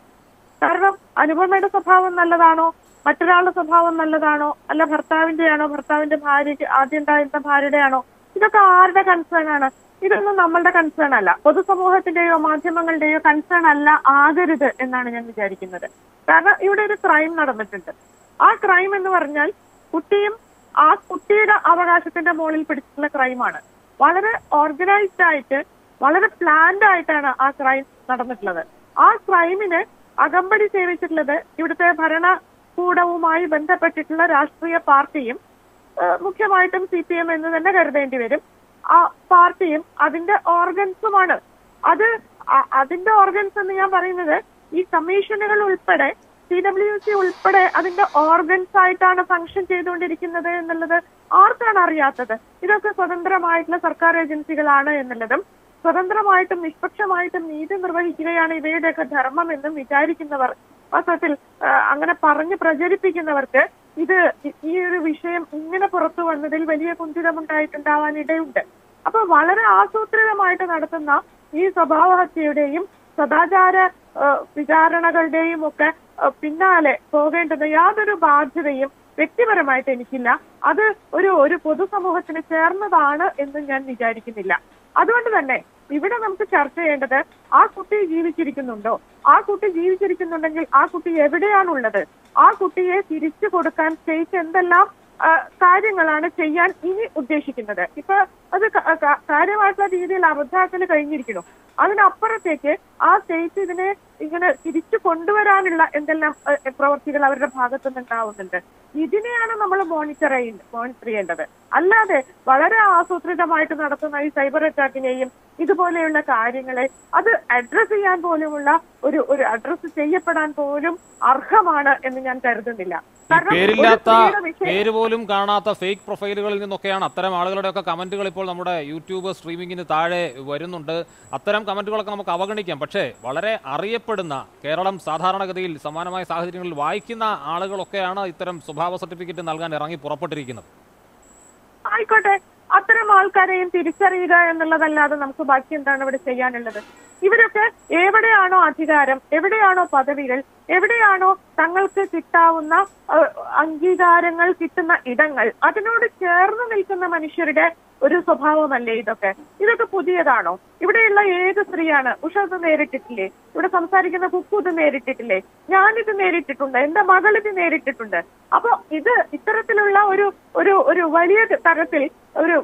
S5: കാരണം അനുപമയുടെ സ്വഭാവം നല്ലതാണോ മറ്റൊരാളുടെ സ്വഭാവം നല്ലതാണോ അല്ല ഭർത്താവിന്റെ ആണോ ഭർത്താവിന്റെ ഭാര്യ ആദ്യം ഉണ്ടായിരുന്ന ഭാര്യയുടെ ആണോ ഇതൊക്കെ ആരുടെ കൺസേൺ ആണ് ഇതൊന്നും നമ്മളുടെ കൺസേൺ അല്ല പൊതുസമൂഹത്തിന്റെയോ മാധ്യമങ്ങളുടെയോ കൺസേൺ അല്ല ആകരുത് എന്നാണ് ഞാൻ വിചാരിക്കുന്നത് കാരണം ഇവിടെ ഒരു ക്രൈം നടന്നിട്ടുണ്ട് ആ ക്രൈം എന്ന് പറഞ്ഞാൽ കുട്ടിയും ആ കുട്ടിയുടെ അവകാശത്തിന്റെ മുകളിൽ പിടിച്ചിട്ടുള്ള ക്രൈമാണ് വളരെ ഓർഗനൈസ്ഡ് ആയിട്ട് വളരെ പ്ലാൻഡ് ആയിട്ടാണ് ആ ക്രൈം നടന്നിട്ടുള്ളത് ആ ക്രൈമിന് അകമ്പടി സേവിച്ചിട്ടുള്ളത് ഇവിടുത്തെ ഭരണകൂടവുമായി ബന്ധപ്പെട്ടിട്ടുള്ള രാഷ്ട്രീയ പാർട്ടിയും മുഖ്യമായിട്ടും സി പി എം എന്ന് തന്നെ കരുതേണ്ടി വരും ആ പാർട്ടിയും അതിന്റെ ഓർഗൻസുമാണ് അത് അതിന്റെ ഓർഗൻസ് എന്ന് ഞാൻ പറയുന്നത് ഈ കമ്മീഷനുകൾ ഉൾപ്പെടെ സി ഡബ്ല്യു സി ഉൾപ്പെടെ അതിന്റെ ഓർഗൻസ് ആയിട്ടാണ് ഫംഗ്ഷൻ ചെയ്തുകൊണ്ടിരിക്കുന്നത് എന്നുള്ളത് ആർക്കാണ് അറിയാത്തത് ഇതൊക്കെ സ്വതന്ത്രമായിട്ടുള്ള സർക്കാർ ഏജൻസികളാണ് എന്നുള്ളതും സ്വതന്ത്രമായിട്ടും നിഷ്പക്ഷമായിട്ടും നീതി നിർവഹിക്കുകയാണ് ഇവയുടെയൊക്കെ ധർമ്മം എന്നും വിചാരിക്കുന്നവർ വാസ്തവത്തിൽ അങ്ങനെ പറഞ്ഞ് പ്രചരിപ്പിക്കുന്നവർക്ക് ഇത് ഈ ഒരു വിഷയം ഇങ്ങനെ പുറത്തു വന്നതിൽ വലിയ കുഞ്ചിതമുണ്ടായിട്ടുണ്ടാവാൻ ഇടയുണ്ട് അപ്പൊ വളരെ ആസൂത്രിതമായിട്ട് നടത്തുന്ന ഈ സ്വഭാവഹത്യയുടെയും സദാചാര വിചാരണകളുടെയും ഒക്കെ പിന്നാലെ പോകേണ്ടത് യാതൊരു ബാധ്യതയും വ്യക്തിപരമായിട്ട് എനിക്കില്ല അത് ഒരു ഒരു പൊതുസമൂഹത്തിന് ചേർന്നതാണ് എന്ന് ഞാൻ വിചാരിക്കുന്നില്ല അതുകൊണ്ട് തന്നെ ഇവിടെ നമുക്ക് ചർച്ച ചെയ്യേണ്ടത് ആ കുട്ടി ജീവിച്ചിരിക്കുന്നുണ്ടോ ആ കുട്ടി ജീവിച്ചിരിക്കുന്നുണ്ടെങ്കിൽ ആ കുട്ടി എവിടെയാണുള്ളത് ആ കുട്ടിയെ തിരിച്ചു കൊടുക്കാൻ സ്റ്റേറ്റ് എന്തെല്ലാം കാര്യങ്ങളാണ് ചെയ്യാൻ ഇനി ഉദ്ദേശിക്കുന്നത് ഇപ്പൊ അത് കാര്യമായിട്ടുള്ള രീതിയിൽ അബദ്ധാക്കല് കഴിഞ്ഞിരിക്കുന്നു അതിനപ്പുറത്തേക്ക് ആ സ്റ്റേറ്റ് ഇതിനെ ഇങ്ങനെ തിരിച്ചു കൊണ്ടുവരാനുള്ള എന്തെല്ലാം പ്രവർത്തികൾ അവരുടെ ഭാഗത്തു നിന്നുണ്ടാവുന്നുണ്ട് ഇതിനെയാണ് നമ്മൾ മോണിറ്റർ മോണിറ്റർ ചെയ്യേണ്ടത് അല്ലാതെ വളരെ ആസൂത്രിതമായിട്ട് നടത്തുന്ന ഈ സൈബർ അറ്റാക്കിനെയും ഇതുപോലെയുള്ള കാര്യങ്ങളെ അത് അഡ്രസ് ചെയ്യാൻ പോലുമുള്ള ഒരു ഒരു അഡ്രസ് ചെയ്യപ്പെടാൻ പോലും അർഹമാണ് എന്ന് ഞാൻ കരുതുന്നില്ല
S1: പേരില്ലാത്ത പേര് പോലും കാണാത്ത ഫേക്ക് പ്രൊഫൈലുകളിൽ നിന്നൊക്കെയാണ് അത്തരം ആളുകളുടെ ഒക്കെ കമന്റുകൾ ഇപ്പോൾ നമ്മുടെ യൂട്യൂബ് സ്ട്രീമിംഗിന് താഴെ വരുന്നുണ്ട് അത്തരം കമന്റുകളൊക്കെ നമുക്ക് അവഗണിക്കാം പക്ഷേ വളരെ അറിയപ്പെടുന്ന കേരളം സാധാരണഗതിയിൽ സമാനമായ സാഹചര്യങ്ങളിൽ വായിക്കുന്ന ആളുകളൊക്കെയാണ് ഇത്തരം സ്വഭാവ സർട്ടിഫിക്കറ്റ് നൽകാൻ ഇറങ്ങി പുറപ്പെട്ടിരിക്കുന്നത്
S5: ആയിക്കോട്ടെ അത്തരം ആൾക്കാരെയും തിരിച്ചറിയുക എന്നുള്ളതല്ലാതെ നമുക്ക് ബാക്കി എന്താണ് ഇവിടെ ചെയ്യാനുള്ളത് ഇവരൊക്കെ എവിടെയാണോ അധികാരം എവിടെയാണോ പദവികൾ എവിടെയാണോ തങ്ങൾക്ക് കിട്ടാവുന്ന അംഗീകാരങ്ങൾ കിട്ടുന്ന ഇടങ്ങൾ അതിനോട് ചേർന്ന് നിൽക്കുന്ന മനുഷ്യരുടെ ഒരു സ്വഭാവമല്ലേ ഇതൊക്കെ ഇതൊക്കെ പുതിയതാണോ ഇവിടെയുള്ള ഏത് സ്ത്രീയാണ് ഉഷ ഇത് നേരിട്ടിട്ടില്ലേ ഇവിടെ സംസാരിക്കുന്ന കുക്കു ഇത് നേരിട്ടിട്ടില്ലേ ഞാനിത് നേരിട്ടിട്ടുണ്ട് എന്റെ മകൾ ഇത് നേരിട്ടിട്ടുണ്ട് അപ്പൊ ഇത് ഇത്തരത്തിലുള്ള ഒരു ഒരു ഒരു വലിയ തരത്തിൽ ഒരു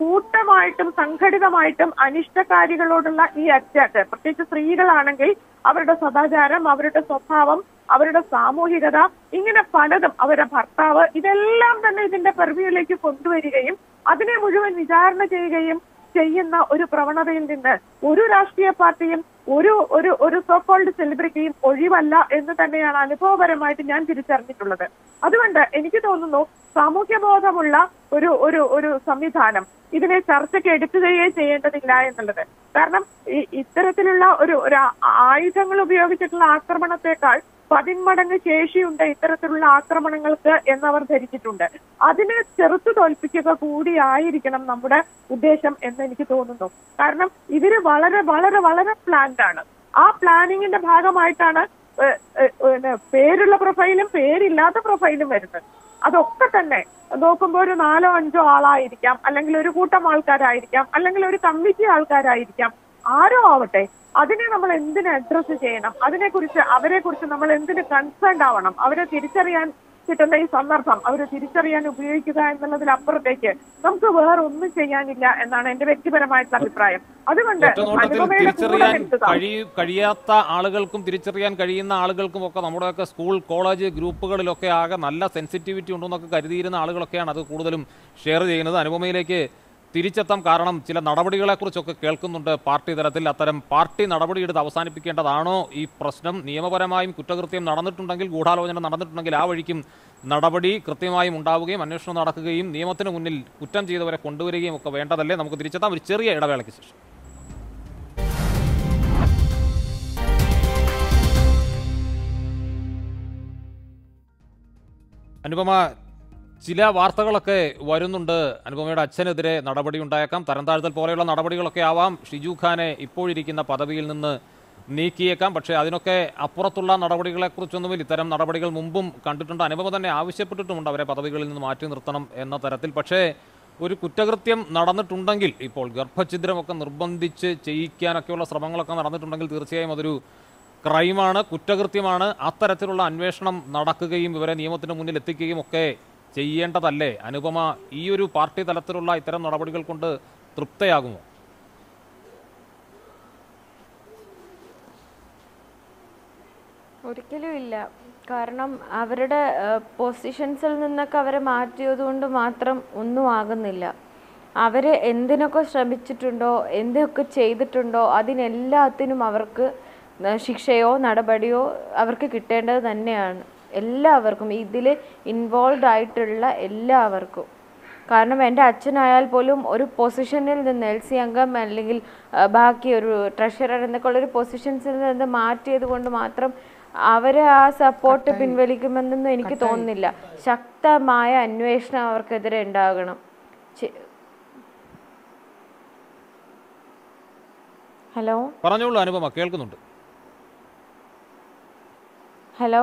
S5: കൂട്ടമായിട്ടും സംഘടിതമായിട്ടും അനിഷ്ടകാരികളോടുള്ള ഈ അറ്റാക്ക് പ്രത്യേകിച്ച് സ്ത്രീകളാണെങ്കിൽ അവരുടെ സദാചാരം അവരുടെ സ്വഭാവം അവരുടെ സാമൂഹികത ഇങ്ങനെ പലതും അവരുടെ ഭർത്താവ് ഇതെല്ലാം തന്നെ ഇതിന്റെ പെർവ്യൂയിലേക്ക് കൊണ്ടുവരികയും അതിനെ മുഴുവൻ വിചാരണ ചെയ്യുകയും ചെയ്യുന്ന ഒരു പ്രവണതയിൽ നിന്ന് ഒരു രാഷ്ട്രീയ പാർട്ടിയും ഒരു ഒരു ഒരു സോക്കോൾഡ് സെലിബ്രിറ്റിയും ഒഴിവല്ല എന്ന് തന്നെയാണ് അനുഭവപരമായിട്ട് ഞാൻ തിരിച്ചറിഞ്ഞിട്ടുള്ളത് അതുകൊണ്ട് എനിക്ക് തോന്നുന്നു സാമൂഹ്യബോധമുള്ള ഒരു ഒരു ഒരു സംവിധാനം ഇതിനെ ചർച്ചയ്ക്ക് എടുക്കുകയേ ചെയ്യേണ്ടതില്ല എന്നുള്ളത് കാരണം ഇത്തരത്തിലുള്ള ഒരു ആയുധങ്ങൾ ഉപയോഗിച്ചിട്ടുള്ള ആക്രമണത്തെക്കാൾ പതിന്മടങ്ങ് ശേഷിയുണ്ട് ഇത്തരത്തിലുള്ള ആക്രമണങ്ങൾക്ക് എന്നവർ ധരിച്ചിട്ടുണ്ട് അതിനെ ചെറുത്തു തോൽപ്പിക്കുക കൂടിയായിരിക്കണം നമ്മുടെ ഉദ്ദേശം എന്ന് എനിക്ക് തോന്നുന്നു കാരണം ഇതിന് വളരെ വളരെ വളരെ പ്ലാൻഡ് ആണ് ആ പ്ലാനിങ്ങിന്റെ ഭാഗമായിട്ടാണ് പേരുള്ള പ്രൊഫൈലും പേരില്ലാത്ത പ്രൊഫൈലും വരുന്നത് അതൊക്കെ തന്നെ നോക്കുമ്പോൾ ഒരു നാലോ അഞ്ചോ ആളായിരിക്കാം അല്ലെങ്കിൽ ഒരു കൂട്ടം ആൾക്കാരായിരിക്കാം അല്ലെങ്കിൽ ഒരു കമ്മിറ്റി ആൾക്കാരായിരിക്കാം ആരോ ആവട്ടെ അതിനെ നമ്മൾ എന്തിന് അഡ്രസ്സ് ചെയ്യണം അതിനെ കുറിച്ച് അവരെ കുറിച്ച് നമ്മൾ എന്തിന് കൺസേൺ ആവണം അവരെ തിരിച്ചറിയാൻ കിട്ടുന്ന ഈ സന്ദർഭം അവരെ തിരിച്ചറിയാൻ ഉപയോഗിക്കുക എന്നുള്ളതിനപ്പുറത്തേക്ക് നമുക്ക് വേറെ ഒന്നും ചെയ്യാനില്ല എന്നാണ് എന്റെ വ്യക്തിപരമായിട്ടുള്ള അഭിപ്രായം അതുകൊണ്ട് തിരിച്ചറിയാൻ
S1: കഴിയാത്ത ആളുകൾക്കും തിരിച്ചറിയാൻ കഴിയുന്ന ആളുകൾക്കും ഒക്കെ നമ്മുടെയൊക്കെ സ്കൂൾ കോളേജ് ഗ്രൂപ്പുകളിലൊക്കെ ആകെ നല്ല സെൻസിറ്റിവിറ്റി ഉണ്ടെന്നൊക്കെ കരുതിയിരുന്ന ആളുകളൊക്കെയാണ് അത് കൂടുതലും ഷെയർ ചെയ്യുന്നത് അനുപമയിലേക്ക് തിരിച്ചെത്താം കാരണം ചില നടപടികളെക്കുറിച്ചൊക്കെ കേൾക്കുന്നുണ്ട് പാർട്ടി തലത്തിൽ അത്തരം പാർട്ടി നടപടിയെടുത്ത് അവസാനിപ്പിക്കേണ്ടതാണോ ഈ പ്രശ്നം നിയമപരമായും കുറ്റകൃത്യം നടന്നിട്ടുണ്ടെങ്കിൽ ഗൂഢാലോചന നടന്നിട്ടുണ്ടെങ്കിൽ ആ വഴിക്കും നടപടി കൃത്യമായും ഉണ്ടാവുകയും അന്വേഷണം നടക്കുകയും നിയമത്തിന് മുന്നിൽ കുറ്റം ചെയ്തവരെ കൊണ്ടുവരികയും ഒക്കെ വേണ്ടതല്ലേ നമുക്ക് തിരിച്ചെത്താം ഒരു ചെറിയ ഇടവേളയ്ക്ക് ശേഷം അനുപമ ചില വാർത്തകളൊക്കെ വരുന്നുണ്ട് അനുപമയുടെ അച്ഛനെതിരെ നടപടി ഉണ്ടായേക്കാം തരംതാഴ്ത്തൽ പോലെയുള്ള നടപടികളൊക്കെ ആവാം ഷിജു ഖാനെ ഇപ്പോഴിരിക്കുന്ന പദവിയിൽ നിന്ന് നീക്കിയേക്കാം പക്ഷേ അതിനൊക്കെ അപ്പുറത്തുള്ള നടപടികളെക്കുറിച്ചൊന്നുമില്ല ഇത്തരം നടപടികൾ മുമ്പും കണ്ടിട്ടുണ്ട് അനുപമ തന്നെ ആവശ്യപ്പെട്ടിട്ടുമുണ്ട് അവരെ പദവികളിൽ നിന്ന് മാറ്റി നിർത്തണം എന്ന തരത്തിൽ പക്ഷേ ഒരു കുറ്റകൃത്യം നടന്നിട്ടുണ്ടെങ്കിൽ ഇപ്പോൾ ഗർഭഛിദ്രമൊക്കെ നിർബന്ധിച്ച് ചെയ്യിക്കാനൊക്കെയുള്ള ശ്രമങ്ങളൊക്കെ നടന്നിട്ടുണ്ടെങ്കിൽ തീർച്ചയായും അതൊരു ക്രൈമാണ് കുറ്റകൃത്യമാണ് അത്തരത്തിലുള്ള അന്വേഷണം നടക്കുകയും ഇവരെ നിയമത്തിന് മുന്നിൽ എത്തിക്കുകയും ഒക്കെ ചെയ്യേണ്ടതല്ലേ അനുപമ ഈ ഒരു പാർട്ടി തലത്തിലുള്ള ഇത്തരം നടപടികൾ കൊണ്ട് തൃപ്തയാകുമോ
S2: ഒരിക്കലും ഇല്ല കാരണം അവരുടെ പൊസിഷൻസിൽ നിന്നൊക്കെ അവരെ മാറ്റിയതുകൊണ്ട് മാത്രം ഒന്നും ആകുന്നില്ല അവർ എന്തിനൊക്കെ ശ്രമിച്ചിട്ടുണ്ടോ എന്തൊക്കെ ചെയ്തിട്ടുണ്ടോ അതിനെല്ലാത്തിനും അവർക്ക് ശിക്ഷയോ നടപടിയോ അവർക്ക് കിട്ടേണ്ടത് തന്നെയാണ് എല്ലാവർക്കും ഇതിൽ ഇൻവോൾവ് ആയിട്ടുള്ള എല്ലാവർക്കും കാരണം എൻ്റെ അച്ഛനായാൽ പോലും ഒരു പൊസിഷനിൽ നിന്ന് എൽ സി അംഗം അല്ലെങ്കിൽ ബാക്കി ഒരു ട്രഷറർ എന്നൊക്കെ ഉള്ളൊരു പൊസിഷൻസിൽ നിന്ന് മാറ്റിയത് കൊണ്ട് മാത്രം അവരെ ആ സപ്പോർട്ട് പിൻവലിക്കുമെന്നൊന്നും എനിക്ക് തോന്നുന്നില്ല ശക്തമായ അന്വേഷണം അവർക്കെതിരെ ഉണ്ടാകണം ഹലോ
S1: പറഞ്ഞോളൂ അനുപമ കേൾക്കുന്നുണ്ട്
S2: ഹലോ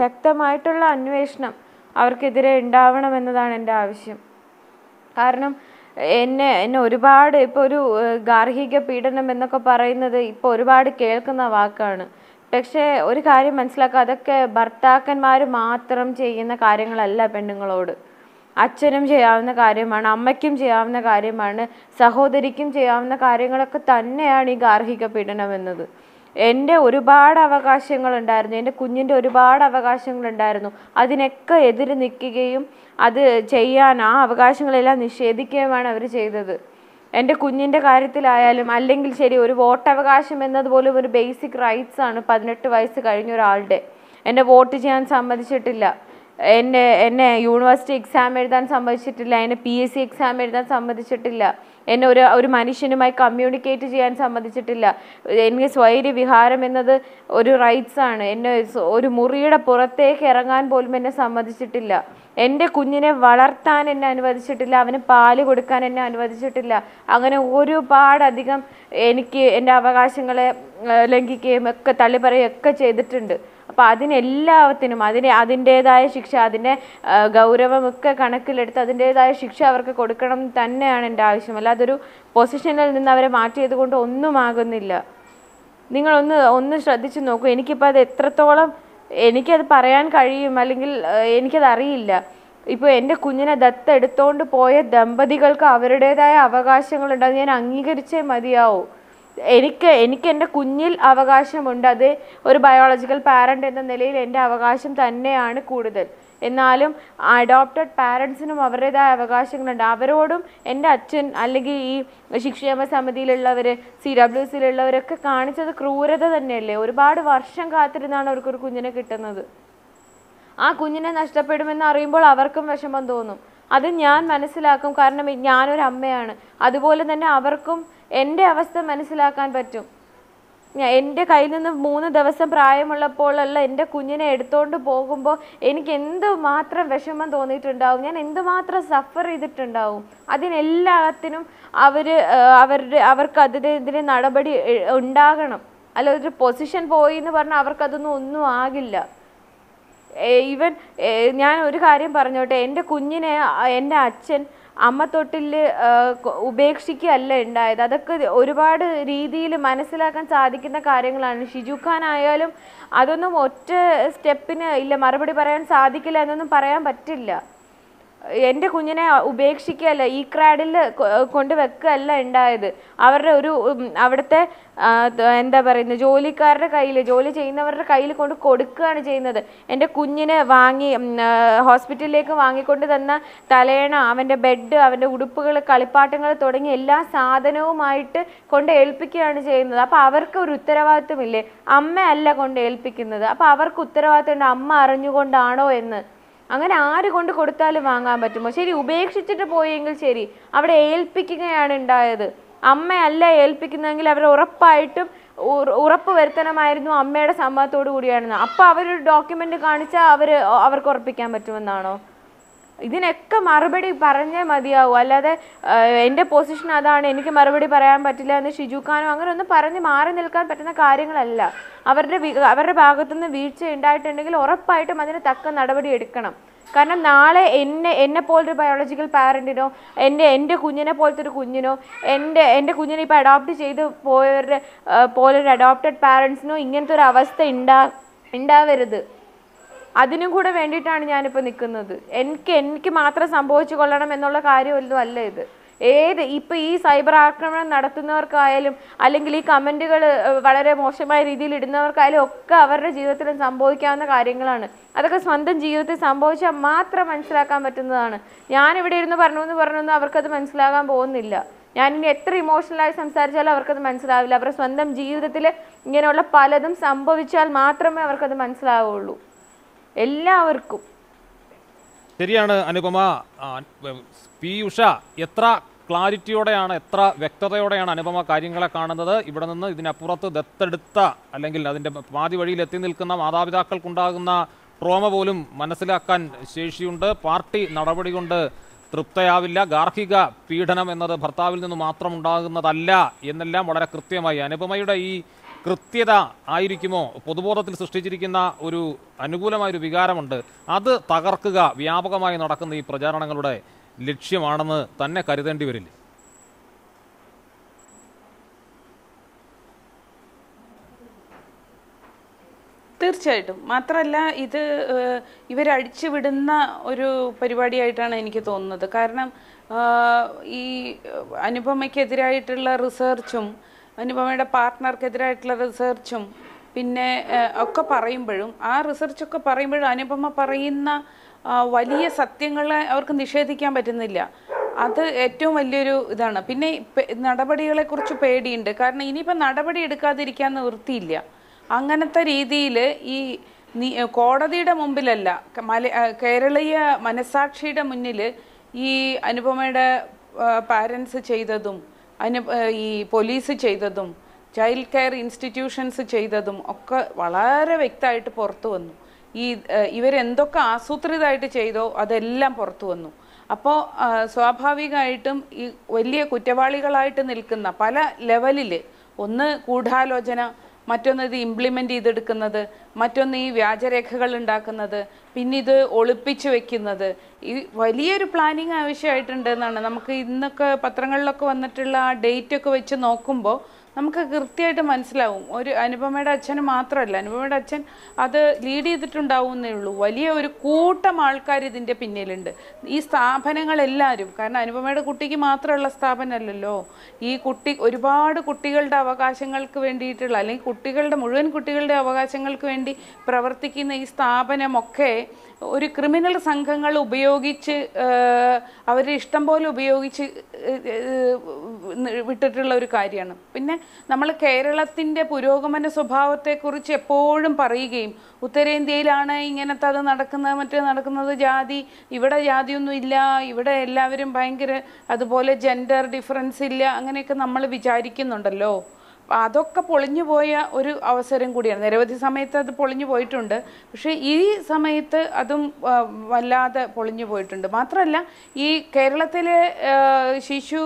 S2: ശക്തമായിട്ടുള്ള അന്വേഷണം അവർക്കെതിരെ ഉണ്ടാവണമെന്നതാണ് എൻ്റെ ആവശ്യം കാരണം എന്നെ എന്നെ ഒരുപാട് ഇപ്പോൾ ഒരു ഗാർഹിക പീഡനം എന്നൊക്കെ പറയുന്നത് ഇപ്പോൾ ഒരുപാട് കേൾക്കുന്ന വാക്കാണ് പക്ഷേ ഒരു കാര്യം മനസ്സിലാക്കുക അതൊക്കെ ഭർത്താക്കന്മാർ മാത്രം ചെയ്യുന്ന കാര്യങ്ങളല്ല പെണ്ണുങ്ങളോട് അച്ഛനും ചെയ്യാവുന്ന കാര്യമാണ് അമ്മയ്ക്കും ചെയ്യാവുന്ന കാര്യമാണ് സഹോദരിക്കും ചെയ്യാവുന്ന കാര്യങ്ങളൊക്കെ തന്നെയാണ് ഈ ഗാർഹിക പീഡനം എന്നത് എൻ്റെ ഒരുപാട് അവകാശങ്ങളുണ്ടായിരുന്നു എൻ്റെ കുഞ്ഞിൻ്റെ ഒരുപാട് അവകാശങ്ങളുണ്ടായിരുന്നു അതിനൊക്കെ എതിര് നിൽക്കുകയും അത് ചെയ്യാൻ ആ അവകാശങ്ങളെല്ലാം നിഷേധിക്കുകയുമാണ് അവർ ചെയ്തത് എൻ്റെ കുഞ്ഞിൻ്റെ കാര്യത്തിലായാലും അല്ലെങ്കിൽ ശരി ഒരു വോട്ടവകാശം എന്നതുപോലും ഒരു ബേസിക് റൈറ്റ്സ് ആണ് പതിനെട്ട് വയസ്സ് കഴിഞ്ഞ ഒരാളുടെ എന്നെ വോട്ട് ചെയ്യാൻ സമ്മതിച്ചിട്ടില്ല എന്നെ എന്നെ യൂണിവേഴ്സിറ്റി എക്സാം എഴുതാൻ സമ്മതിച്ചിട്ടില്ല എന്നെ പി എസ് സി എക്സാം എഴുതാൻ സമ്മതിച്ചിട്ടില്ല എന്നെ ഒരു ഒരു മനുഷ്യനുമായി കമ്മ്യൂണിക്കേറ്റ് ചെയ്യാൻ സമ്മതിച്ചിട്ടില്ല എനിക്ക് സ്വൈര്യ വിഹാരം എന്നത് ഒരു റൈറ്റ്സ് ആണ് എന്നെ ഒരു മുറിയുടെ പുറത്തേക്ക് ഇറങ്ങാൻ പോലും എന്നെ സമ്മതിച്ചിട്ടില്ല എൻ്റെ കുഞ്ഞിനെ വളർത്താൻ എന്നെ അനുവദിച്ചിട്ടില്ല അവന് പാല് കൊടുക്കാൻ എന്നെ അനുവദിച്ചിട്ടില്ല അങ്ങനെ ഒരുപാടധികം എനിക്ക് എൻ്റെ അവകാശങ്ങളെ ലംഘിക്കുകയും ഒക്കെ തള്ളിപ്പറയുകയൊക്കെ ചെയ്തിട്ടുണ്ട് അപ്പോൾ അതിനെല്ലാത്തിനും അതിന് അതിൻ്റേതായ ശിക്ഷ അതിൻ്റെ ഗൗരവമൊക്കെ കണക്കിലെടുത്ത് അതിൻ്റേതായ ശിക്ഷ അവർക്ക് കൊടുക്കണം തന്നെയാണ് എൻ്റെ ആവശ്യം അല്ല അതൊരു പൊസിഷനിൽ നിന്ന് അവരെ മാറ്റിയത് കൊണ്ട് ഒന്നും ആകുന്നില്ല നിങ്ങളൊന്ന് ഒന്ന് ശ്രദ്ധിച്ചു നോക്കൂ എനിക്കിപ്പോൾ അത് എത്രത്തോളം എനിക്കത് പറയാൻ കഴിയും അല്ലെങ്കിൽ എനിക്കതറിയില്ല അറിയില്ല ഇപ്പോൾ എൻ്റെ കുഞ്ഞിനെ ദത്തെടുത്തോണ്ട് പോയ ദമ്പതികൾക്ക് അവരുടേതായ അവകാശങ്ങളുണ്ട് അത് ഞാൻ അംഗീകരിച്ചേ മതിയാവും എനിക്ക് എനിക്ക് എൻ്റെ കുഞ്ഞിൽ അവകാശമുണ്ട് അത് ഒരു ബയോളജിക്കൽ പാരൻ്റ് എന്ന നിലയിൽ എൻ്റെ അവകാശം തന്നെയാണ് കൂടുതൽ എന്നാലും അഡോപ്റ്റഡ് പാരൻസിനും അവരുടേതായ അവകാശങ്ങളുണ്ട് അവരോടും എൻ്റെ അച്ഛൻ അല്ലെങ്കിൽ ഈ ശിക്ഷേമ സമിതിയിലുള്ളവർ സി ഡബ്ല്യു സിയിലുള്ളവരൊക്കെ കാണിച്ചത് ക്രൂരത തന്നെയല്ലേ ഒരുപാട് വർഷം കാത്തിരുന്നാണ് അവർക്കൊരു കുഞ്ഞിനെ കിട്ടുന്നത് ആ കുഞ്ഞിനെ നഷ്ടപ്പെടുമെന്ന് അറിയുമ്പോൾ അവർക്കും വിഷമം തോന്നും അത് ഞാൻ മനസ്സിലാക്കും കാരണം ഞാനൊരു അമ്മയാണ് അതുപോലെ തന്നെ അവർക്കും എൻ്റെ അവസ്ഥ മനസ്സിലാക്കാൻ പറ്റും ഞാൻ എൻ്റെ കയ്യിൽ നിന്ന് മൂന്ന് ദിവസം പ്രായമുള്ളപ്പോഴുള്ള എൻ്റെ കുഞ്ഞിനെ എടുത്തുകൊണ്ട് പോകുമ്പോൾ എനിക്ക് എന്തുമാത്രം വിഷമം തോന്നിയിട്ടുണ്ടാവും ഞാൻ എന്തുമാത്രം സഫർ ചെയ്തിട്ടുണ്ടാവും അതിനെല്ലാത്തിനും അവർ അവരുടെ അവർക്ക് അതിനെതിരെ നടപടി ഉണ്ടാകണം അല്ല ഒരു പൊസിഷൻ പോയി എന്ന് പറഞ്ഞാൽ അവർക്കതൊന്നും ഒന്നും ആകില്ല ഈവൻ ഞാൻ ഒരു കാര്യം പറഞ്ഞോട്ടെ എൻ്റെ കുഞ്ഞിനെ എൻ്റെ അച്ഛൻ അമ്മ തൊട്ടിൽ ഉപേക്ഷിക്കുകയല്ല ഉണ്ടായത് അതൊക്കെ ഒരുപാട് രീതിയിൽ മനസ്സിലാക്കാൻ സാധിക്കുന്ന കാര്യങ്ങളാണ് ഷിജു ഖാൻ ആയാലും അതൊന്നും ഒറ്റ സ്റ്റെപ്പിന് ഇല്ല മറുപടി പറയാൻ സാധിക്കില്ല എന്നൊന്നും പറയാൻ പറ്റില്ല എൻ്റെ കുഞ്ഞിനെ ഉപേക്ഷിക്കുകയല്ല ഈ ക്രാഡിൽ കൊണ്ടുവെക്കുകയല്ല ഉണ്ടായത് അവരുടെ ഒരു അവിടുത്തെ എന്താ പറയുന്നത് ജോലിക്കാരുടെ കയ്യിൽ ജോലി ചെയ്യുന്നവരുടെ കയ്യിൽ കൊണ്ട് കൊടുക്കുകയാണ് ചെയ്യുന്നത് എൻ്റെ കുഞ്ഞിനെ വാങ്ങി ഹോസ്പിറ്റലിലേക്ക് വാങ്ങിക്കൊണ്ട് തന്ന തലേണ അവൻ്റെ ബെഡ് അവൻ്റെ ഉടുപ്പുകൾ കളിപ്പാട്ടങ്ങൾ തുടങ്ങി എല്ലാ സാധനവുമായിട്ട് കൊണ്ട് ഏൽപ്പിക്കുകയാണ് ചെയ്യുന്നത് അപ്പോൾ അവർക്ക് ഒരു ഉത്തരവാദിത്വമില്ലേ അമ്മയല്ല കൊണ്ട് ഏൽപ്പിക്കുന്നത് അപ്പോൾ അവർക്ക് ഉണ്ട് അമ്മ അറിഞ്ഞുകൊണ്ടാണോ എന്ന് അങ്ങനെ ആര് കൊണ്ട് കൊടുത്താലും വാങ്ങാൻ പറ്റുമോ ശരി ഉപേക്ഷിച്ചിട്ട് പോയെങ്കിൽ ശരി അവിടെ ഏൽപ്പിക്കുകയാണ് ഉണ്ടായത് അമ്മയല്ല ഏൽപ്പിക്കുന്നതെങ്കിൽ അവർ ഉറപ്പായിട്ടും ഉറപ്പ് വരുത്തണമായിരുന്നു അമ്മയുടെ സമ്മതത്തോടു കൂടിയായിരുന്നു അപ്പോൾ അവരൊരു ഡോക്യുമെൻ്റ് കാണിച്ചാൽ അവർ അവർക്ക് ഉറപ്പിക്കാൻ പറ്റുമെന്നാണോ ഇതിനൊക്കെ മറുപടി പറഞ്ഞേ മതിയാവും അല്ലാതെ എൻ്റെ പൊസിഷൻ അതാണ് എനിക്ക് മറുപടി പറയാൻ പറ്റില്ല എന്ന് ഷിജു ഷിജുഖാനോ അങ്ങനെ ഒന്നും പറഞ്ഞ് മാറി നിൽക്കാൻ പറ്റുന്ന കാര്യങ്ങളല്ല അവരുടെ അവരുടെ ഭാഗത്തുനിന്ന് വീഴ്ച ഉണ്ടായിട്ടുണ്ടെങ്കിൽ ഉറപ്പായിട്ടും അതിന് തക്ക നടപടി എടുക്കണം കാരണം നാളെ എന്നെ എന്നെ പോലൊരു ബയോളജിക്കൽ പാരൻറ്റിനോ എൻ്റെ എൻ്റെ കുഞ്ഞിനെ പോലത്തെ ഒരു കുഞ്ഞിനോ എൻ്റെ എൻ്റെ കുഞ്ഞിനെ ഇപ്പോൾ അഡോപ്റ്റ് ചെയ്ത് പോയവരുടെ പോലൊരു അഡോപ്റ്റഡ് പാരൻസിനോ ഇങ്ങനത്തെ ഒരു അവസ്ഥ ഉണ്ടാ ഉണ്ടാവരുത് അതിനും കൂടെ വേണ്ടിയിട്ടാണ് ഞാനിപ്പോൾ നിൽക്കുന്നത് എനിക്ക് എനിക്ക് മാത്രം സംഭവിച്ചു കൊള്ളണം എന്നുള്ള കാര്യമൊന്നും അല്ല ഇത് ഏത് ഇപ്പം ഈ സൈബർ ആക്രമണം നടത്തുന്നവർക്കായാലും അല്ലെങ്കിൽ ഈ കമൻറ്റുകൾ വളരെ മോശമായ രീതിയിൽ ഇടുന്നവർക്കായാലും ഒക്കെ അവരുടെ ജീവിതത്തിൽ സംഭവിക്കാവുന്ന കാര്യങ്ങളാണ് അതൊക്കെ സ്വന്തം ജീവിതത്തിൽ സംഭവിച്ചാൽ മാത്രം മനസ്സിലാക്കാൻ പറ്റുന്നതാണ് ഞാനിവിടെ ഇരുന്ന് പറഞ്ഞു എന്ന് പറഞ്ഞൊന്നും അവർക്കത് മനസ്സിലാകാൻ പോകുന്നില്ല ഞാനിനി എത്ര ഇമോഷണലായി സംസാരിച്ചാലും അവർക്കത് മനസ്സിലാവില്ല അവരുടെ സ്വന്തം ജീവിതത്തിൽ ഇങ്ങനെയുള്ള പലതും സംഭവിച്ചാൽ മാത്രമേ അവർക്കത് മനസ്സിലാവുള്ളൂ എല്ലാവർക്കും
S1: ശരിയാണ് അനുപമ പി ഉഷ എത്ര ക്ലാരിറ്റിയോടെയാണ് എത്ര വ്യക്തതയോടെയാണ് അനുപമ കാര്യങ്ങളെ കാണുന്നത് ഇവിടെ നിന്ന് ഇതിനപ്പുറത്ത് ദത്തെടുത്ത അല്ലെങ്കിൽ അതിൻ്റെ പാതി വഴിയിൽ എത്തി നിൽക്കുന്ന മാതാപിതാക്കൾക്കുണ്ടാകുന്ന ട്രോമ പോലും മനസ്സിലാക്കാൻ ശേഷിയുണ്ട് പാർട്ടി നടപടി കൊണ്ട് തൃപ്തയാവില്ല ഗാർഹിക പീഡനം എന്നത് ഭർത്താവിൽ നിന്ന് മാത്രം ഉണ്ടാകുന്നതല്ല എന്നെല്ലാം വളരെ കൃത്യമായി അനുപമയുടെ ഈ കൃത്യത ആയിരിക്കുമോ പൊതുബോധത്തിൽ സൃഷ്ടിച്ചിരിക്കുന്ന ഒരു അനുകൂലമായൊരു വികാരമുണ്ട് അത് തകർക്കുക വ്യാപകമായി നടക്കുന്ന ഈ പ്രചാരണങ്ങളുടെ ലക്ഷ്യമാണെന്ന് തന്നെ കരുതേണ്ടി വരില്ല
S4: തീർച്ചയായിട്ടും മാത്രമല്ല ഇത് ഇവരടിച്ചു വിടുന്ന ഒരു പരിപാടിയായിട്ടാണ് എനിക്ക് തോന്നുന്നത് കാരണം ഈ അനുപമയ്ക്കെതിരായിട്ടുള്ള റിസർച്ചും അനുപമയുടെ പാർട്ട്ണർക്കെതിരായിട്ടുള്ള റിസർച്ചും പിന്നെ ഒക്കെ പറയുമ്പോഴും ആ റിസർച്ചൊക്കെ പറയുമ്പോഴും അനുപമ പറയുന്ന വലിയ സത്യങ്ങളെ അവർക്ക് നിഷേധിക്കാൻ പറ്റുന്നില്ല അത് ഏറ്റവും വലിയൊരു ഇതാണ് പിന്നെ നടപടികളെക്കുറിച്ച് പേടിയുണ്ട് കാരണം ഇനിയിപ്പോൾ നടപടി എടുക്കാതിരിക്കാൻ നിവൃത്തിയില്ല അങ്ങനത്തെ രീതിയിൽ ഈ കോടതിയുടെ മുമ്പിലല്ല മല കേരളീയ മനസാക്ഷിയുടെ മുന്നിൽ ഈ അനുപമയുടെ പാരൻസ് ചെയ്തതും അതിന് ഈ പോലീസ് ചെയ്തതും ചൈൽഡ് കെയർ ഇൻസ്റ്റിറ്റ്യൂഷൻസ് ചെയ്തതും ഒക്കെ വളരെ വ്യക്തമായിട്ട് പുറത്തു വന്നു ഈ ഇവരെന്തൊക്കെ ആസൂത്രിതമായിട്ട് ചെയ്തോ അതെല്ലാം പുറത്തു വന്നു അപ്പോൾ സ്വാഭാവികമായിട്ടും ഈ വലിയ കുറ്റവാളികളായിട്ട് നിൽക്കുന്ന പല ലെവലിൽ ഒന്ന് ഗൂഢാലോചന മറ്റൊന്ന് ഇത് ഇംപ്ലിമെൻ്റ് ചെയ്തെടുക്കുന്നത് മറ്റൊന്ന് ഈ വ്യാജരേഖകൾ ഉണ്ടാക്കുന്നത് പിന്നെ ഇത് ഒളിപ്പിച്ചു വെക്കുന്നത് ഈ വലിയൊരു പ്ലാനിങ് ആവശ്യമായിട്ടുണ്ടെന്നാണ് എന്നാണ് നമുക്ക് ഇന്നൊക്കെ പത്രങ്ങളിലൊക്കെ വന്നിട്ടുള്ള ആ ഡേറ്റ് ഒക്കെ വെച്ച് നോക്കുമ്പോൾ നമുക്ക് കൃത്യമായിട്ട് മനസ്സിലാവും ഒരു അനുപമയുടെ അച്ഛൻ മാത്രമല്ല അനുപമയുടെ അച്ഛൻ അത് ലീഡ് ചെയ്തിട്ടുണ്ടാവുന്നേ ഉള്ളൂ വലിയ ഒരു കൂട്ടം ആൾക്കാർ ഇതിൻ്റെ പിന്നിലുണ്ട് ഈ സ്ഥാപനങ്ങളെല്ലാവരും കാരണം അനുപമയുടെ കുട്ടിക്ക് മാത്രമുള്ള സ്ഥാപനമല്ലല്ലോ ഈ കുട്ടി ഒരുപാട് കുട്ടികളുടെ അവകാശങ്ങൾക്ക് വേണ്ടിയിട്ടുള്ള അല്ലെങ്കിൽ കുട്ടികളുടെ മുഴുവൻ കുട്ടികളുടെ അവകാശങ്ങൾക്ക് വേണ്ടി പ്രവർത്തിക്കുന്ന ഈ സ്ഥാപനമൊക്കെ ഒരു ക്രിമിനൽ സംഘങ്ങൾ ഉപയോഗിച്ച് അവരുടെ ഇഷ്ടം പോലെ ഉപയോഗിച്ച് വിട്ടിട്ടുള്ള ഒരു കാര്യമാണ് പിന്നെ നമ്മൾ കേരളത്തിൻ്റെ പുരോഗമന സ്വഭാവത്തെക്കുറിച്ച് എപ്പോഴും പറയുകയും ഉത്തരേന്ത്യയിലാണ് ഇങ്ങനത്തെ അത് നടക്കുന്നത് മറ്റേ നടക്കുന്നത് ജാതി ഇവിടെ ജാതിയൊന്നും ഇല്ല ഇവിടെ എല്ലാവരും ഭയങ്കര അതുപോലെ ജെൻഡർ ഡിഫറൻസ് ഇല്ല അങ്ങനെയൊക്കെ നമ്മൾ വിചാരിക്കുന്നുണ്ടല്ലോ അതൊക്കെ പൊളിഞ്ഞു പോയ ഒരു അവസരം കൂടിയാണ് നിരവധി സമയത്ത് അത് പൊളിഞ്ഞു പോയിട്ടുണ്ട് പക്ഷേ ഈ സമയത്ത് അതും വല്ലാതെ പൊളിഞ്ഞു പോയിട്ടുണ്ട് മാത്രമല്ല ഈ കേരളത്തിലെ ശിശു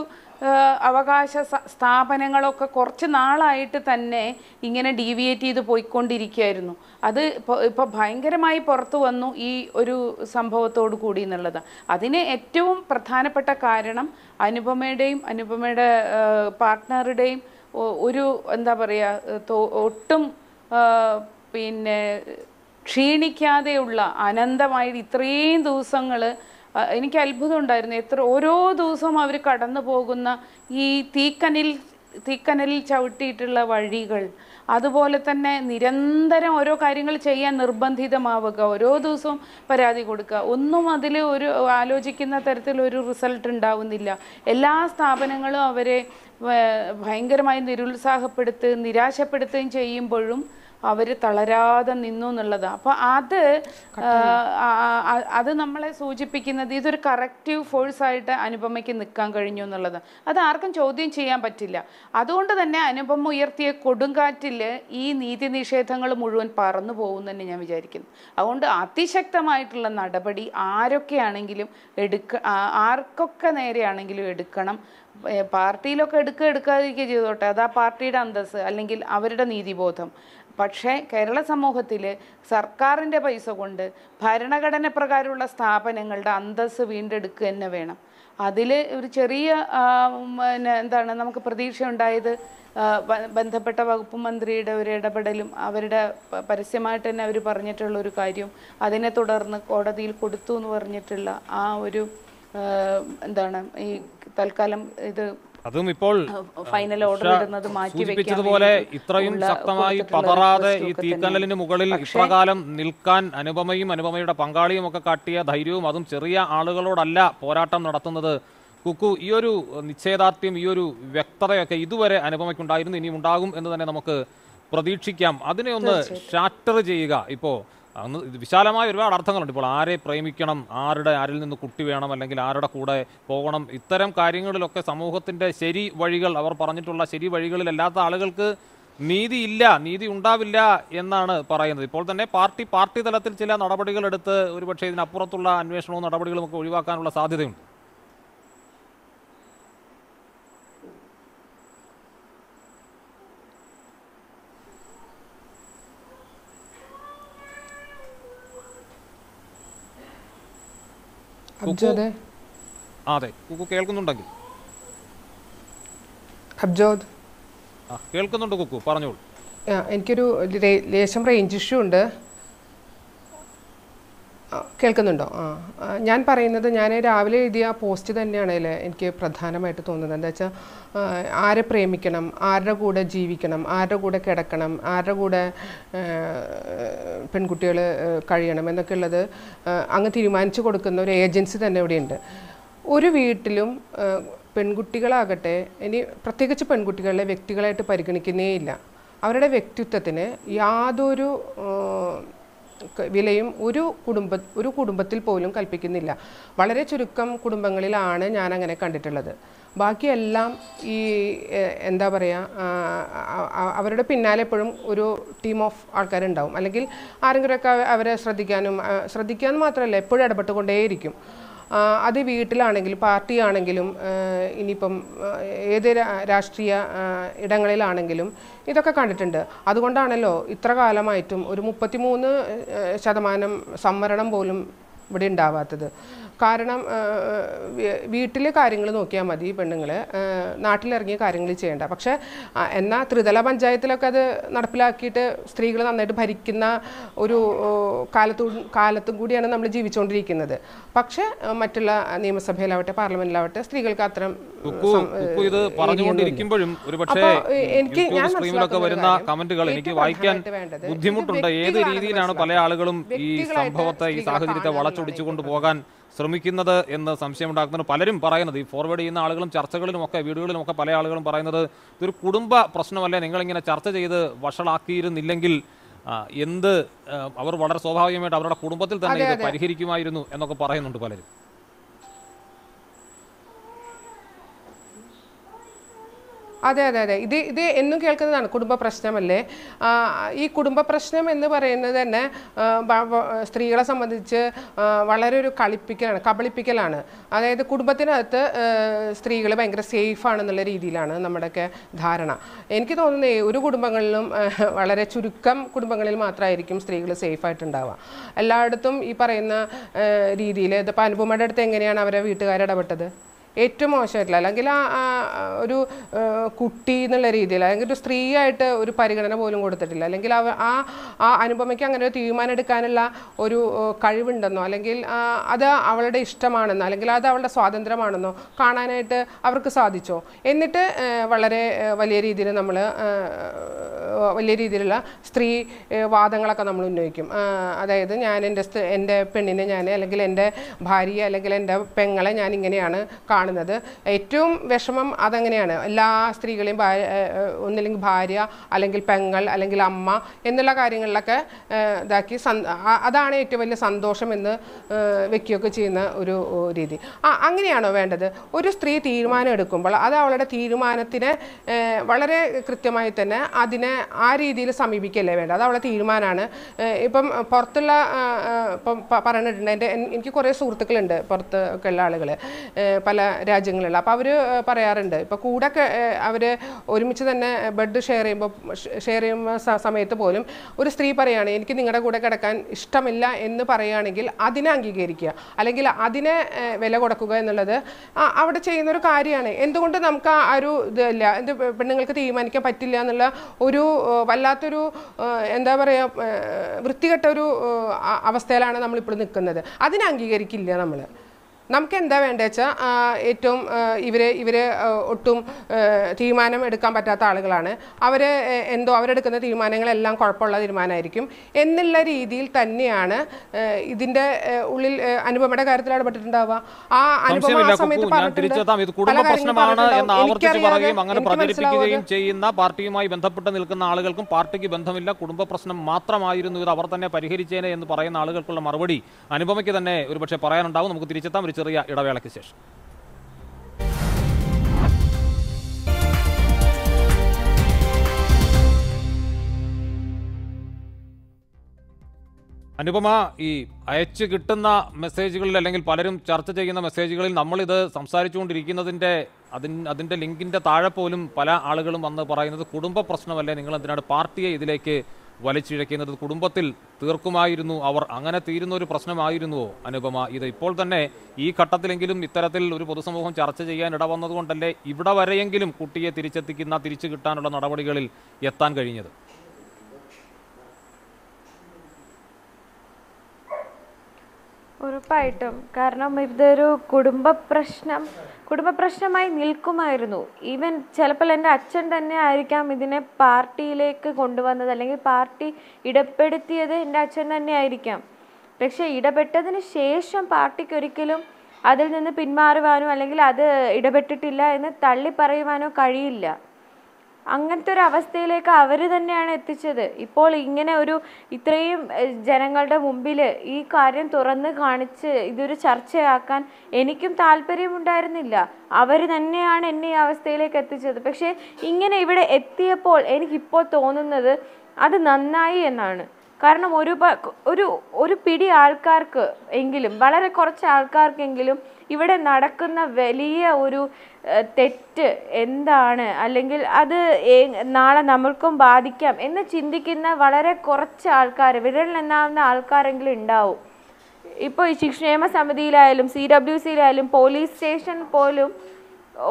S4: അവകാശ സ്ഥാപനങ്ങളൊക്കെ കുറച്ച് നാളായിട്ട് തന്നെ ഇങ്ങനെ ഡീവിയേറ്റ് ചെയ്ത് പോയിക്കൊണ്ടിരിക്കുകയായിരുന്നു അത് ഇപ്പോൾ ഇപ്പോൾ ഭയങ്കരമായി പുറത്തു വന്നു ഈ ഒരു സംഭവത്തോട് കൂടി എന്നുള്ളത് അതിന് ഏറ്റവും പ്രധാനപ്പെട്ട കാരണം അനുപമയുടെയും അനുപമയുടെ പാർട്ട്ണറുടെയും ഒരു എന്താ പറയുക ഒട്ടും പിന്നെ ക്ഷീണിക്കാതെയുള്ള അനന്തമായി ഇത്രയും ദിവസങ്ങൾ എനിക്ക് അത്ഭുതം ഉണ്ടായിരുന്നു എത്ര ഓരോ ദിവസവും അവർ കടന്നു പോകുന്ന ഈ തീക്കനിൽ തീക്കനലിൽ ചവിട്ടിയിട്ടുള്ള വഴികൾ അതുപോലെ തന്നെ നിരന്തരം ഓരോ കാര്യങ്ങൾ ചെയ്യാൻ നിർബന്ധിതമാവുക ഓരോ ദിവസവും പരാതി കൊടുക്കുക ഒന്നും അതിൽ ഒരു ആലോചിക്കുന്ന തരത്തിൽ ഒരു റിസൾട്ട് ഉണ്ടാവുന്നില്ല എല്ലാ സ്ഥാപനങ്ങളും അവരെ ഭയങ്കരമായി നിരുത്സാഹപ്പെടുത്തുകയും നിരാശപ്പെടുത്തുകയും ചെയ്യുമ്പോഴും അവർ തളരാതെ നിന്നു എന്നുള്ളത് അപ്പോൾ അത് അത് നമ്മളെ സൂചിപ്പിക്കുന്നത് ഇതൊരു കറക്റ്റീവ് ഫോഴ്സ് ആയിട്ട് അനുപമയ്ക്ക് നിൽക്കാൻ കഴിഞ്ഞു എന്നുള്ളത് അത് ആർക്കും ചോദ്യം ചെയ്യാൻ പറ്റില്ല അതുകൊണ്ട് തന്നെ അനുപമ ഉയർത്തിയ കൊടുങ്കാറ്റിൽ ഈ നീതി നിഷേധങ്ങൾ മുഴുവൻ പറന്നു തന്നെ ഞാൻ വിചാരിക്കുന്നു അതുകൊണ്ട് അതിശക്തമായിട്ടുള്ള നടപടി ആരൊക്കെയാണെങ്കിലും എടുക്ക ആർക്കൊക്കെ നേരെയാണെങ്കിലും എടുക്കണം പാർട്ടിയിലൊക്കെ എടുക്കുക എടുക്കാതിരിക്കുക ചെയ്തോട്ടെ അത് ആ പാർട്ടിയുടെ അന്തസ്സ് അല്ലെങ്കിൽ അവരുടെ നീതിബോധം പക്ഷേ കേരള സമൂഹത്തിൽ സർക്കാരിൻ്റെ പൈസ കൊണ്ട് ഭരണഘടന പ്രകാരമുള്ള സ്ഥാപനങ്ങളുടെ അന്തസ്സ് വീണ്ടെടുക്കുക തന്നെ വേണം അതിൽ ഒരു ചെറിയ പിന്നെ എന്താണ് നമുക്ക് പ്രതീക്ഷ ഉണ്ടായത് ബന്ധപ്പെട്ട വകുപ്പ് മന്ത്രിയുടെ ഒരു ഇടപെടലും അവരുടെ പരസ്യമായിട്ട് തന്നെ അവർ പറഞ്ഞിട്ടുള്ള ഒരു കാര്യം അതിനെ തുടർന്ന് കോടതിയിൽ കൊടുത്തു എന്ന് പറഞ്ഞിട്ടുള്ള ആ ഒരു എന്താണ് ഈ തൽക്കാലം ഇത്
S1: അതും ഇപ്പോൾ ഫൈനൽ ഓർഡർ ഇടുന്നത് മാറ്റി സൂചിപ്പിച്ചതുപോലെ ഇത്രയും ശക്തമായി പതറാതെ ഈ തീക്കനലിന് മുകളിൽ ഇത്രകാലം നിൽക്കാൻ അനുപമയും അനുപമയുടെ പങ്കാളിയും ഒക്കെ കാട്ടിയ ധൈര്യവും അതും ചെറിയ ആളുകളോടല്ല പോരാട്ടം നടത്തുന്നത് കുക്കു ഈ ഒരു നിശ്ചയദാർഢ്യം ഈ ഒരു വ്യക്തതയൊക്കെ ഇതുവരെ അനുപമയ്ക്കുണ്ടായിരുന്നു ഇനിയും ഉണ്ടാകും എന്ന് തന്നെ നമുക്ക് പ്രതീക്ഷിക്കാം അതിനെ ഒന്ന് ഷാറ്റർ ചെയ്യുക ഇപ്പോൾ അന്ന് വിശാലമായ ഒരുപാട് അർത്ഥങ്ങളുണ്ട് ഇപ്പോൾ ആരെ പ്രേമിക്കണം ആരുടെ ആരിൽ നിന്ന് കുട്ടി വേണം അല്ലെങ്കിൽ ആരുടെ കൂടെ പോകണം ഇത്തരം കാര്യങ്ങളിലൊക്കെ സമൂഹത്തിൻ്റെ ശരി വഴികൾ അവർ പറഞ്ഞിട്ടുള്ള ശരി വഴികളിലല്ലാത്ത ആളുകൾക്ക് നീതിയില്ല നീതി ഉണ്ടാവില്ല എന്നാണ് പറയുന്നത് ഇപ്പോൾ തന്നെ പാർട്ടി പാർട്ടി തലത്തിൽ ചില നടപടികളെടുത്ത് ഒരുപക്ഷെ ഇതിനപ്പുറത്തുള്ള അന്വേഷണവും നടപടികളും ഒക്കെ ഒഴിവാക്കാനുള്ള സാധ്യതയുണ്ട് അതെ കുക്കു കേൾക്കുന്നുണ്ടെങ്കിൽ അബ്ജോദ് കേൾക്കുന്നുണ്ട് കുക്കു പറഞ്ഞോളൂ
S3: എനിക്കൊരു ലേശം റേഞ്ച് ഇഷ്യൂ ഉണ്ട് കേൾക്കുന്നുണ്ടോ ആ ഞാൻ പറയുന്നത് ഞാൻ രാവിലെ എഴുതിയ പോസ്റ്റ് തന്നെയാണ് അതിൽ എനിക്ക് പ്രധാനമായിട്ട് തോന്നുന്നത് എന്താ വെച്ചാൽ ആരെ പ്രേമിക്കണം ആരുടെ കൂടെ ജീവിക്കണം ആരുടെ കൂടെ കിടക്കണം ആരുടെ കൂടെ പെൺകുട്ടികൾ കഴിയണം എന്നൊക്കെ ഉള്ളത് അങ്ങ് തീരുമാനിച്ചു കൊടുക്കുന്ന ഒരു ഏജൻസി തന്നെ ഇവിടെയുണ്ട് ഒരു വീട്ടിലും പെൺകുട്ടികളാകട്ടെ ഇനി പ്രത്യേകിച്ച് പെൺകുട്ടികളെ വ്യക്തികളായിട്ട് പരിഗണിക്കുന്നേയില്ല അവരുടെ വ്യക്തിത്വത്തിന് യാതൊരു വിലയും ഒരു കുടുംബ ഒരു കുടുംബത്തിൽ പോലും കൽപ്പിക്കുന്നില്ല വളരെ ചുരുക്കം കുടുംബങ്ങളിലാണ് ഞാൻ അങ്ങനെ കണ്ടിട്ടുള്ളത് ബാക്കിയെല്ലാം ഈ എന്താ പറയുക അവരുടെ പിന്നാലെ എപ്പോഴും ഒരു ടീം ഓഫ് ആൾക്കാരുണ്ടാവും അല്ലെങ്കിൽ ആരെങ്കിലുമൊക്കെ അവരെ ശ്രദ്ധിക്കാനും ശ്രദ്ധിക്കാൻ മാത്രമല്ല എപ്പോഴും ഇടപെട്ടുകൊണ്ടേയിരിക്കും അത് വീട്ടിലാണെങ്കിലും പാർട്ടിയാണെങ്കിലും ഇനിയിപ്പം ഏത് രാഷ്ട്രീയ ഇടങ്ങളിലാണെങ്കിലും ഇതൊക്കെ കണ്ടിട്ടുണ്ട് അതുകൊണ്ടാണല്ലോ ഇത്ര കാലമായിട്ടും ഒരു മുപ്പത്തിമൂന്ന് ശതമാനം സംവരണം പോലും ഇവിടെ ഉണ്ടാവാത്തത് കാരണം വീട്ടിലെ കാര്യങ്ങൾ നോക്കിയാൽ മതി പെണ്ണുങ്ങൾ നാട്ടിലിറങ്ങിയ കാര്യങ്ങൾ ചെയ്യേണ്ട പക്ഷെ എന്നാൽ ത്രിതല പഞ്ചായത്തിലൊക്കെ അത് നടപ്പിലാക്കിയിട്ട് സ്ത്രീകൾ നന്നായിട്ട് ഭരിക്കുന്ന ഒരു കാലത്തു കാലത്തും കൂടിയാണ് നമ്മൾ ജീവിച്ചുകൊണ്ടിരിക്കുന്നത് പക്ഷെ മറ്റുള്ള നിയമസഭയിലാവട്ടെ പാർലമെന്റിലാവട്ടെ സ്ത്രീകൾക്ക് അത്രയും
S1: എനിക്ക് ഞാൻ വരുന്ന കമന്റുകൾ എനിക്ക് വായിക്കാൻ ബുദ്ധിമുട്ടുണ്ട് ഏത് രീതിയിലാണ് പല ആളുകളും ഈ സംഭവത്തെ ഈ സാഹചര്യത്തെ വളച്ചൊടിച്ചുകൊണ്ട് പോകാൻ ശ്രമിക്കുന്നത് എന്ന് സംശയമുണ്ടാക്കുന്നത് പലരും പറയുന്നത് ഈ ഫോർവേഡ് ചെയ്യുന്ന ആളുകളും ചർച്ചകളിലുമൊക്കെ വീടുകളിലുമൊക്കെ പല ആളുകളും പറയുന്നത് ഇതൊരു കുടുംബ പ്രശ്നമല്ലേ നിങ്ങളിങ്ങനെ ചർച്ച ചെയ്ത് വഷളാക്കിയിരുന്നില്ലെങ്കിൽ എന്ത് അവർ വളരെ സ്വാഭാവികമായിട്ട് അവരുടെ കുടുംബത്തിൽ തന്നെ ഇത് പരിഹരിക്കുമായിരുന്നു എന്നൊക്കെ പറയുന്നുണ്ട് പലരും
S3: അതെ അതെ അതെ ഇത് ഇത് എന്നും കേൾക്കുന്നതാണ് കുടുംബ പ്രശ്നമല്ലേ ഈ കുടുംബ പ്രശ്നം എന്ന് പറയുന്നത് തന്നെ സ്ത്രീകളെ സംബന്ധിച്ച് വളരെ ഒരു കളിപ്പിക്കലാണ് കബളിപ്പിക്കലാണ് അതായത് കുടുംബത്തിനകത്ത് സ്ത്രീകൾ ഭയങ്കര സേഫ് ആണെന്നുള്ള രീതിയിലാണ് നമ്മുടെയൊക്കെ ധാരണ എനിക്ക് തോന്നുന്നത് ഒരു കുടുംബങ്ങളിലും വളരെ ചുരുക്കം കുടുംബങ്ങളിൽ മാത്രമായിരിക്കും സ്ത്രീകൾ സേഫ് ആയിട്ടുണ്ടാവുക എല്ലായിടത്തും ഈ പറയുന്ന രീതിയിൽ ഇതിപ്പോൾ അനുപമയുടെ അടുത്ത് എങ്ങനെയാണ് അവരെ വീട്ടുകാരിടപെട്ടത് ഏറ്റവും മോശമായിട്ടില്ല അല്ലെങ്കിൽ ആ ഒരു കുട്ടി എന്നുള്ള രീതിയിൽ അല്ലെങ്കിൽ ഒരു സ്ത്രീ ആയിട്ട് ഒരു പരിഗണന പോലും കൊടുത്തിട്ടില്ല അല്ലെങ്കിൽ അവ ആ ആ അനുപമയ്ക്ക് അങ്ങനെ ഒരു തീരുമാനം എടുക്കാനുള്ള ഒരു കഴിവുണ്ടെന്നോ അല്ലെങ്കിൽ അത് അവളുടെ ഇഷ്ടമാണെന്നോ അല്ലെങ്കിൽ അത് അവളുടെ സ്വാതന്ത്ര്യമാണെന്നോ കാണാനായിട്ട് അവർക്ക് സാധിച്ചോ എന്നിട്ട് വളരെ വലിയ രീതിയിൽ നമ്മൾ വലിയ രീതിയിലുള്ള സ്ത്രീ വാദങ്ങളൊക്കെ നമ്മൾ ഉന്നയിക്കും അതായത് ഞാൻ എൻ്റെ എൻ്റെ പെണ്ണിനെ ഞാൻ അല്ലെങ്കിൽ എൻ്റെ ഭാര്യയെ അല്ലെങ്കിൽ എൻ്റെ പെങ്ങളെ ഞാൻ ഇങ്ങനെയാണ് കാണുന്നത് ഏറ്റവും വിഷമം അതങ്ങനെയാണ് എല്ലാ സ്ത്രീകളെയും ഒന്നില്ലെങ്കിൽ ഭാര്യ അല്ലെങ്കിൽ പെങ്ങൾ അല്ലെങ്കിൽ അമ്മ എന്നുള്ള കാര്യങ്ങളിലൊക്കെ ഇതാക്കി അതാണ് ഏറ്റവും വലിയ സന്തോഷം എന്ന് വെക്കുകയൊക്കെ ചെയ്യുന്ന ഒരു രീതി ആ അങ്ങനെയാണോ വേണ്ടത് ഒരു സ്ത്രീ തീരുമാനം എടുക്കുമ്പോൾ അത് അവളുടെ തീരുമാനത്തിനെ വളരെ കൃത്യമായി തന്നെ അതിനെ ആ രീതിയിൽ സമീപിക്കല്ലേ വേണ്ട അത് അവളുടെ തീരുമാനമാണ് ഇപ്പം പുറത്തുള്ള ഇപ്പം പറഞ്ഞിട്ടുണ്ട് എൻ്റെ എനിക്ക് കുറേ സുഹൃത്തുക്കളുണ്ട് പുറത്ത് ഒക്കെ ഉള്ള ആളുകൾ പല രാജ്യങ്ങളുള്ള അപ്പോൾ അവർ പറയാറുണ്ട് ഇപ്പോൾ കൂടെ അവർ ഒരുമിച്ച് തന്നെ ബെഡ് ഷെയർ ചെയ്യുമ്പോൾ ഷെയർ ചെയ്യുന്ന സമയത്ത് പോലും ഒരു സ്ത്രീ പറയുകയാണ് എനിക്ക് നിങ്ങളുടെ കൂടെ കിടക്കാൻ ഇഷ്ടമില്ല എന്ന് പറയുകയാണെങ്കിൽ അതിനെ അംഗീകരിക്കുക അല്ലെങ്കിൽ അതിനെ വില കൊടുക്കുക എന്നുള്ളത് അവിടെ ചെയ്യുന്ന ഒരു കാര്യമാണ് എന്തുകൊണ്ട് നമുക്ക് ആ ഒരു ഇതല്ല എന്ത് പെണ്ണുങ്ങൾക്ക് തീരുമാനിക്കാൻ പറ്റില്ല എന്നുള്ള ഒരു വല്ലാത്തൊരു എന്താ പറയുക വൃത്തികെട്ട ഒരു അവസ്ഥയിലാണ് നമ്മളിപ്പോൾ നിൽക്കുന്നത് അതിനെ അംഗീകരിക്കില്ല നമ്മൾ നമുക്ക് എന്താ വേണ്ടത് വെച്ചാൽ ഏറ്റവും ഇവർ ഇവർ ഒട്ടും തീരുമാനം എടുക്കാൻ പറ്റാത്ത ആളുകളാണ് അവർ എന്തോ അവരെടുക്കുന്ന തീരുമാനങ്ങളെല്ലാം കുഴപ്പമുള്ള തീരുമാനമായിരിക്കും എന്നുള്ള രീതിയിൽ തന്നെയാണ് ഇതിൻ്റെ ഉള്ളിൽ അനുപമയുടെ കാര്യത്തിൽ ഇടപെട്ടിട്ടുണ്ടാവുക ആ അനുഭവം
S1: ചെയ്യുന്ന പാർട്ടിയുമായി ബന്ധപ്പെട്ട് നിൽക്കുന്ന ആളുകൾക്കും പാർട്ടിക്ക് ബന്ധമില്ല കുടുംബ പ്രശ്നം മാത്രമായിരുന്നു ഇത് അവർ തന്നെ പരിഹരിച്ചേനെ എന്ന് പറയുന്ന ആളുകൾക്കുള്ള മറുപടി അനുപമയ്ക്ക് തന്നെ ഒരുപക്ഷെ പറയാനുണ്ടാവും നമുക്ക് തിരിച്ചെത്താം ചെറിയ ഇടവേളയ്ക്ക് ശേഷം അനുപമ ഈ അയച്ചു കിട്ടുന്ന മെസ്സേജുകളിൽ അല്ലെങ്കിൽ പലരും ചർച്ച ചെയ്യുന്ന മെസ്സേജുകളിൽ നമ്മളിത് സംസാരിച്ചുകൊണ്ടിരിക്കുന്നതിൻ്റെ അതിന് അതിൻ്റെ ലിങ്കിൻ്റെ താഴെ പോലും പല ആളുകളും വന്ന് പറയുന്നത് കുടുംബ പ്രശ്നമല്ലേ നിങ്ങൾ എന്തിനാണ് പാർട്ടിയെ ഇതിലേക്ക് വലിച്ചിഴക്കുന്നത് കുടുംബത്തിൽ തീർക്കുമായിരുന്നു അവർ അങ്ങനെ തീരുന്ന ഒരു പ്രശ്നമായിരുന്നുവോ അനുപമ ഇത് ഇപ്പോൾ തന്നെ ഈ ഘട്ടത്തിലെങ്കിലും ഇത്തരത്തിൽ ഒരു പൊതുസമൂഹം ചർച്ച ചെയ്യാൻ ഇടവന്നതുകൊണ്ടല്ലേ ഇവിടെ വരെയെങ്കിലും കുട്ടിയെ തിരിച്ചെത്തിക്കുന്ന തിരിച്ചു കിട്ടാനുള്ള നടപടികളിൽ എത്താൻ കഴിഞ്ഞത്
S2: ഉറപ്പായിട്ടും കാരണം ഇതൊരു കുടുംബ പ്രശ്നം കുടുംബ പ്രശ്നമായി നിൽക്കുമായിരുന്നു ഈവൻ ചിലപ്പോൾ എൻ്റെ അച്ഛൻ തന്നെ ആയിരിക്കാം ഇതിനെ പാർട്ടിയിലേക്ക് കൊണ്ടുവന്നത് അല്ലെങ്കിൽ പാർട്ടി ഇടപ്പെടുത്തിയത് എൻ്റെ അച്ഛൻ തന്നെ ആയിരിക്കാം പക്ഷേ ഇടപെട്ടതിന് ശേഷം പാർട്ടിക്ക് ഒരിക്കലും അതിൽ നിന്ന് പിന്മാറുവാനോ അല്ലെങ്കിൽ അത് ഇടപെട്ടിട്ടില്ല എന്ന് തള്ളി പറയുവാനോ കഴിയില്ല അങ്ങനത്തെ ഒരു അവസ്ഥയിലേക്ക് അവർ തന്നെയാണ് എത്തിച്ചത് ഇപ്പോൾ ഇങ്ങനെ ഒരു ഇത്രയും ജനങ്ങളുടെ മുമ്പിൽ ഈ കാര്യം തുറന്ന് കാണിച്ച് ഇതൊരു ചർച്ചയാക്കാൻ എനിക്കും താല്പര്യമുണ്ടായിരുന്നില്ല അവർ തന്നെയാണ് എന്നെ ഈ അവസ്ഥയിലേക്ക് എത്തിച്ചത് പക്ഷേ ഇങ്ങനെ ഇവിടെ എത്തിയപ്പോൾ എനിക്കിപ്പോൾ തോന്നുന്നത് അത് നന്നായി എന്നാണ് കാരണം ഒരു ഒരു ഒരു പിടി ആൾക്കാർക്ക് എങ്കിലും വളരെ കുറച്ച് ആൾക്കാർക്കെങ്കിലും ഇവിടെ നടക്കുന്ന വലിയ ഒരു തെറ്റ് എന്താണ് അല്ലെങ്കിൽ അത് നാളെ നമ്മൾക്കും ബാധിക്കാം എന്ന് ചിന്തിക്കുന്ന വളരെ കുറച്ച് ആൾക്കാർ വിരലിലെണ്ണാവുന്ന ആൾക്കാരെങ്കിലും ഉണ്ടാവും ഇപ്പോൾ ഈ ശിക്ഷ നിയമ സമിതിയിലായാലും സി ഡബ്ല്യു സിയിലായാലും പോലീസ് സ്റ്റേഷൻ പോലും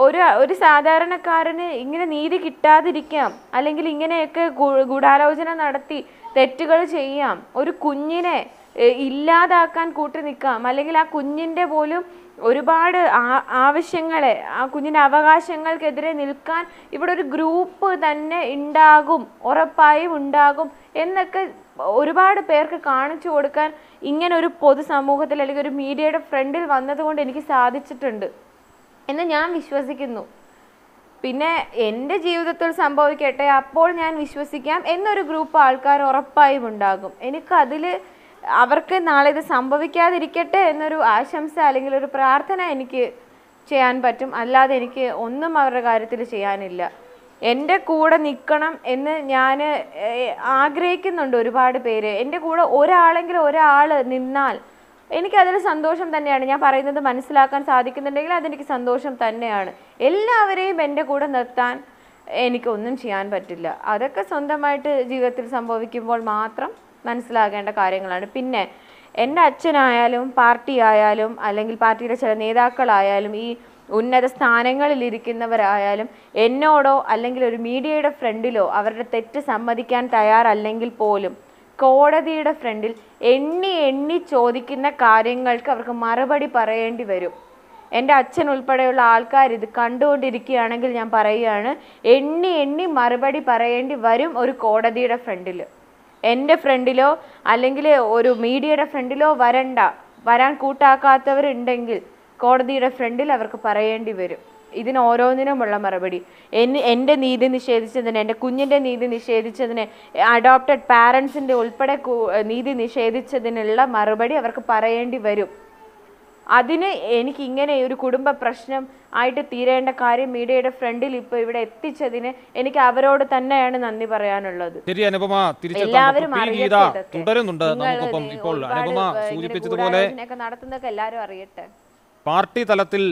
S2: ഒരു ഒരു സാധാരണക്കാരന് ഇങ്ങനെ നീതി കിട്ടാതിരിക്കാം അല്ലെങ്കിൽ ഇങ്ങനെയൊക്കെ ഗൂഢാലോചന നടത്തി തെറ്റുകൾ ചെയ്യാം ഒരു കുഞ്ഞിനെ ഇല്ലാതാക്കാൻ കൂട്ടി നിൽക്കാം അല്ലെങ്കിൽ ആ കുഞ്ഞിൻ്റെ പോലും ഒരുപാട് ആവശ്യങ്ങളെ ആ കുഞ്ഞിൻ്റെ അവകാശങ്ങൾക്കെതിരെ നിൽക്കാൻ ഇവിടെ ഒരു ഗ്രൂപ്പ് തന്നെ ഉണ്ടാകും ഉറപ്പായും ഉണ്ടാകും എന്നൊക്കെ ഒരുപാട് പേർക്ക് കാണിച്ചു കൊടുക്കാൻ ഇങ്ങനെ ഒരു പൊതുസമൂഹത്തിൽ അല്ലെങ്കിൽ ഒരു മീഡിയയുടെ ഫ്രണ്ടിൽ വന്നതുകൊണ്ട് എനിക്ക് സാധിച്ചിട്ടുണ്ട് എന്ന് ഞാൻ വിശ്വസിക്കുന്നു പിന്നെ എൻ്റെ ജീവിതത്തിൽ സംഭവിക്കട്ടെ അപ്പോൾ ഞാൻ വിശ്വസിക്കാം എന്നൊരു ഗ്രൂപ്പ് ആൾക്കാർ ഉറപ്പായും ഉണ്ടാകും എനിക്കതിൽ അവർക്ക് നാളെ ഇത് സംഭവിക്കാതിരിക്കട്ടെ എന്നൊരു ആശംസ അല്ലെങ്കിൽ ഒരു പ്രാർത്ഥന എനിക്ക് ചെയ്യാൻ പറ്റും അല്ലാതെ എനിക്ക് ഒന്നും അവരുടെ കാര്യത്തിൽ ചെയ്യാനില്ല എൻ്റെ കൂടെ നിൽക്കണം എന്ന് ഞാൻ ആഗ്രഹിക്കുന്നുണ്ട് ഒരുപാട് പേര് എൻ്റെ കൂടെ ഒരാളെങ്കിലും ഒരാൾ നിന്നാൽ എനിക്കതിൽ സന്തോഷം തന്നെയാണ് ഞാൻ പറയുന്നത് മനസ്സിലാക്കാൻ സാധിക്കുന്നുണ്ടെങ്കിൽ അതെനിക്ക് സന്തോഷം തന്നെയാണ് എല്ലാവരെയും എൻ്റെ കൂടെ നിർത്താൻ എനിക്കൊന്നും ചെയ്യാൻ പറ്റില്ല അതൊക്കെ സ്വന്തമായിട്ട് ജീവിതത്തിൽ സംഭവിക്കുമ്പോൾ മാത്രം മനസ്സിലാകേണ്ട കാര്യങ്ങളാണ് പിന്നെ എൻ്റെ അച്ഛനായാലും പാർട്ടി ആയാലും അല്ലെങ്കിൽ പാർട്ടിയുടെ ചില നേതാക്കളായാലും ഈ ഉന്നത സ്ഥാനങ്ങളിലിരിക്കുന്നവരായാലും എന്നോടോ അല്ലെങ്കിൽ ഒരു മീഡിയയുടെ ഫ്രണ്ടിലോ അവരുടെ തെറ്റ് സമ്മതിക്കാൻ തയ്യാറല്ലെങ്കിൽ പോലും കോടതിയുടെ ഫ്രണ്ടിൽ എണ്ണി എണ്ണി ചോദിക്കുന്ന കാര്യങ്ങൾക്ക് അവർക്ക് മറുപടി പറയേണ്ടി വരും എൻ്റെ അച്ഛൻ ഉൾപ്പെടെയുള്ള ആൾക്കാർ ഇത് കണ്ടുകൊണ്ടിരിക്കുകയാണെങ്കിൽ ഞാൻ പറയുകയാണ് എണ്ണി എണ്ണി മറുപടി പറയേണ്ടി വരും ഒരു കോടതിയുടെ ഫ്രണ്ടിൽ എൻ്റെ ഫ്രണ്ടിലോ അല്ലെങ്കിൽ ഒരു മീഡിയയുടെ ഫ്രണ്ടിലോ വരണ്ട വരാൻ കൂട്ടാക്കാത്തവരുണ്ടെങ്കിൽ കോടതിയുടെ ഫ്രണ്ടിൽ അവർക്ക് പറയേണ്ടി വരും ഇതിന് ഓരോന്നിനുമുള്ള മറുപടി എന്നെ എൻ്റെ നീതി നിഷേധിച്ചതിന് എൻ്റെ കുഞ്ഞിൻ്റെ നീതി നിഷേധിച്ചതിന് അഡോപ്റ്റഡ് പാരൻസിൻ്റെ ഉൾപ്പെടെ നീതി നിഷേധിച്ചതിനുള്ള മറുപടി അവർക്ക് പറയേണ്ടി വരും അതിന് എനിക്ക് ഇങ്ങനെ ഒരു കുടുംബ പ്രശ്നം ആയിട്ട് തീരേണ്ട കാര്യം മീഡിയയുടെ ഫ്രണ്ടിൽ ഇപ്പൊ ഇവിടെ എത്തിച്ചതിന് എനിക്ക് അവരോട് തന്നെയാണ് നന്ദി പറയാനുള്ളത്
S1: ശരി അനുപമ എല്ലാവരും തുടരുന്നുണ്ട് ഇപ്പോൾ സൂചിപ്പിച്ചതുപോലെ
S2: നടത്തുന്നൊക്കെ എല്ലാവരും അറിയട്ടെ
S1: പാർട്ടി തലത്തിൽ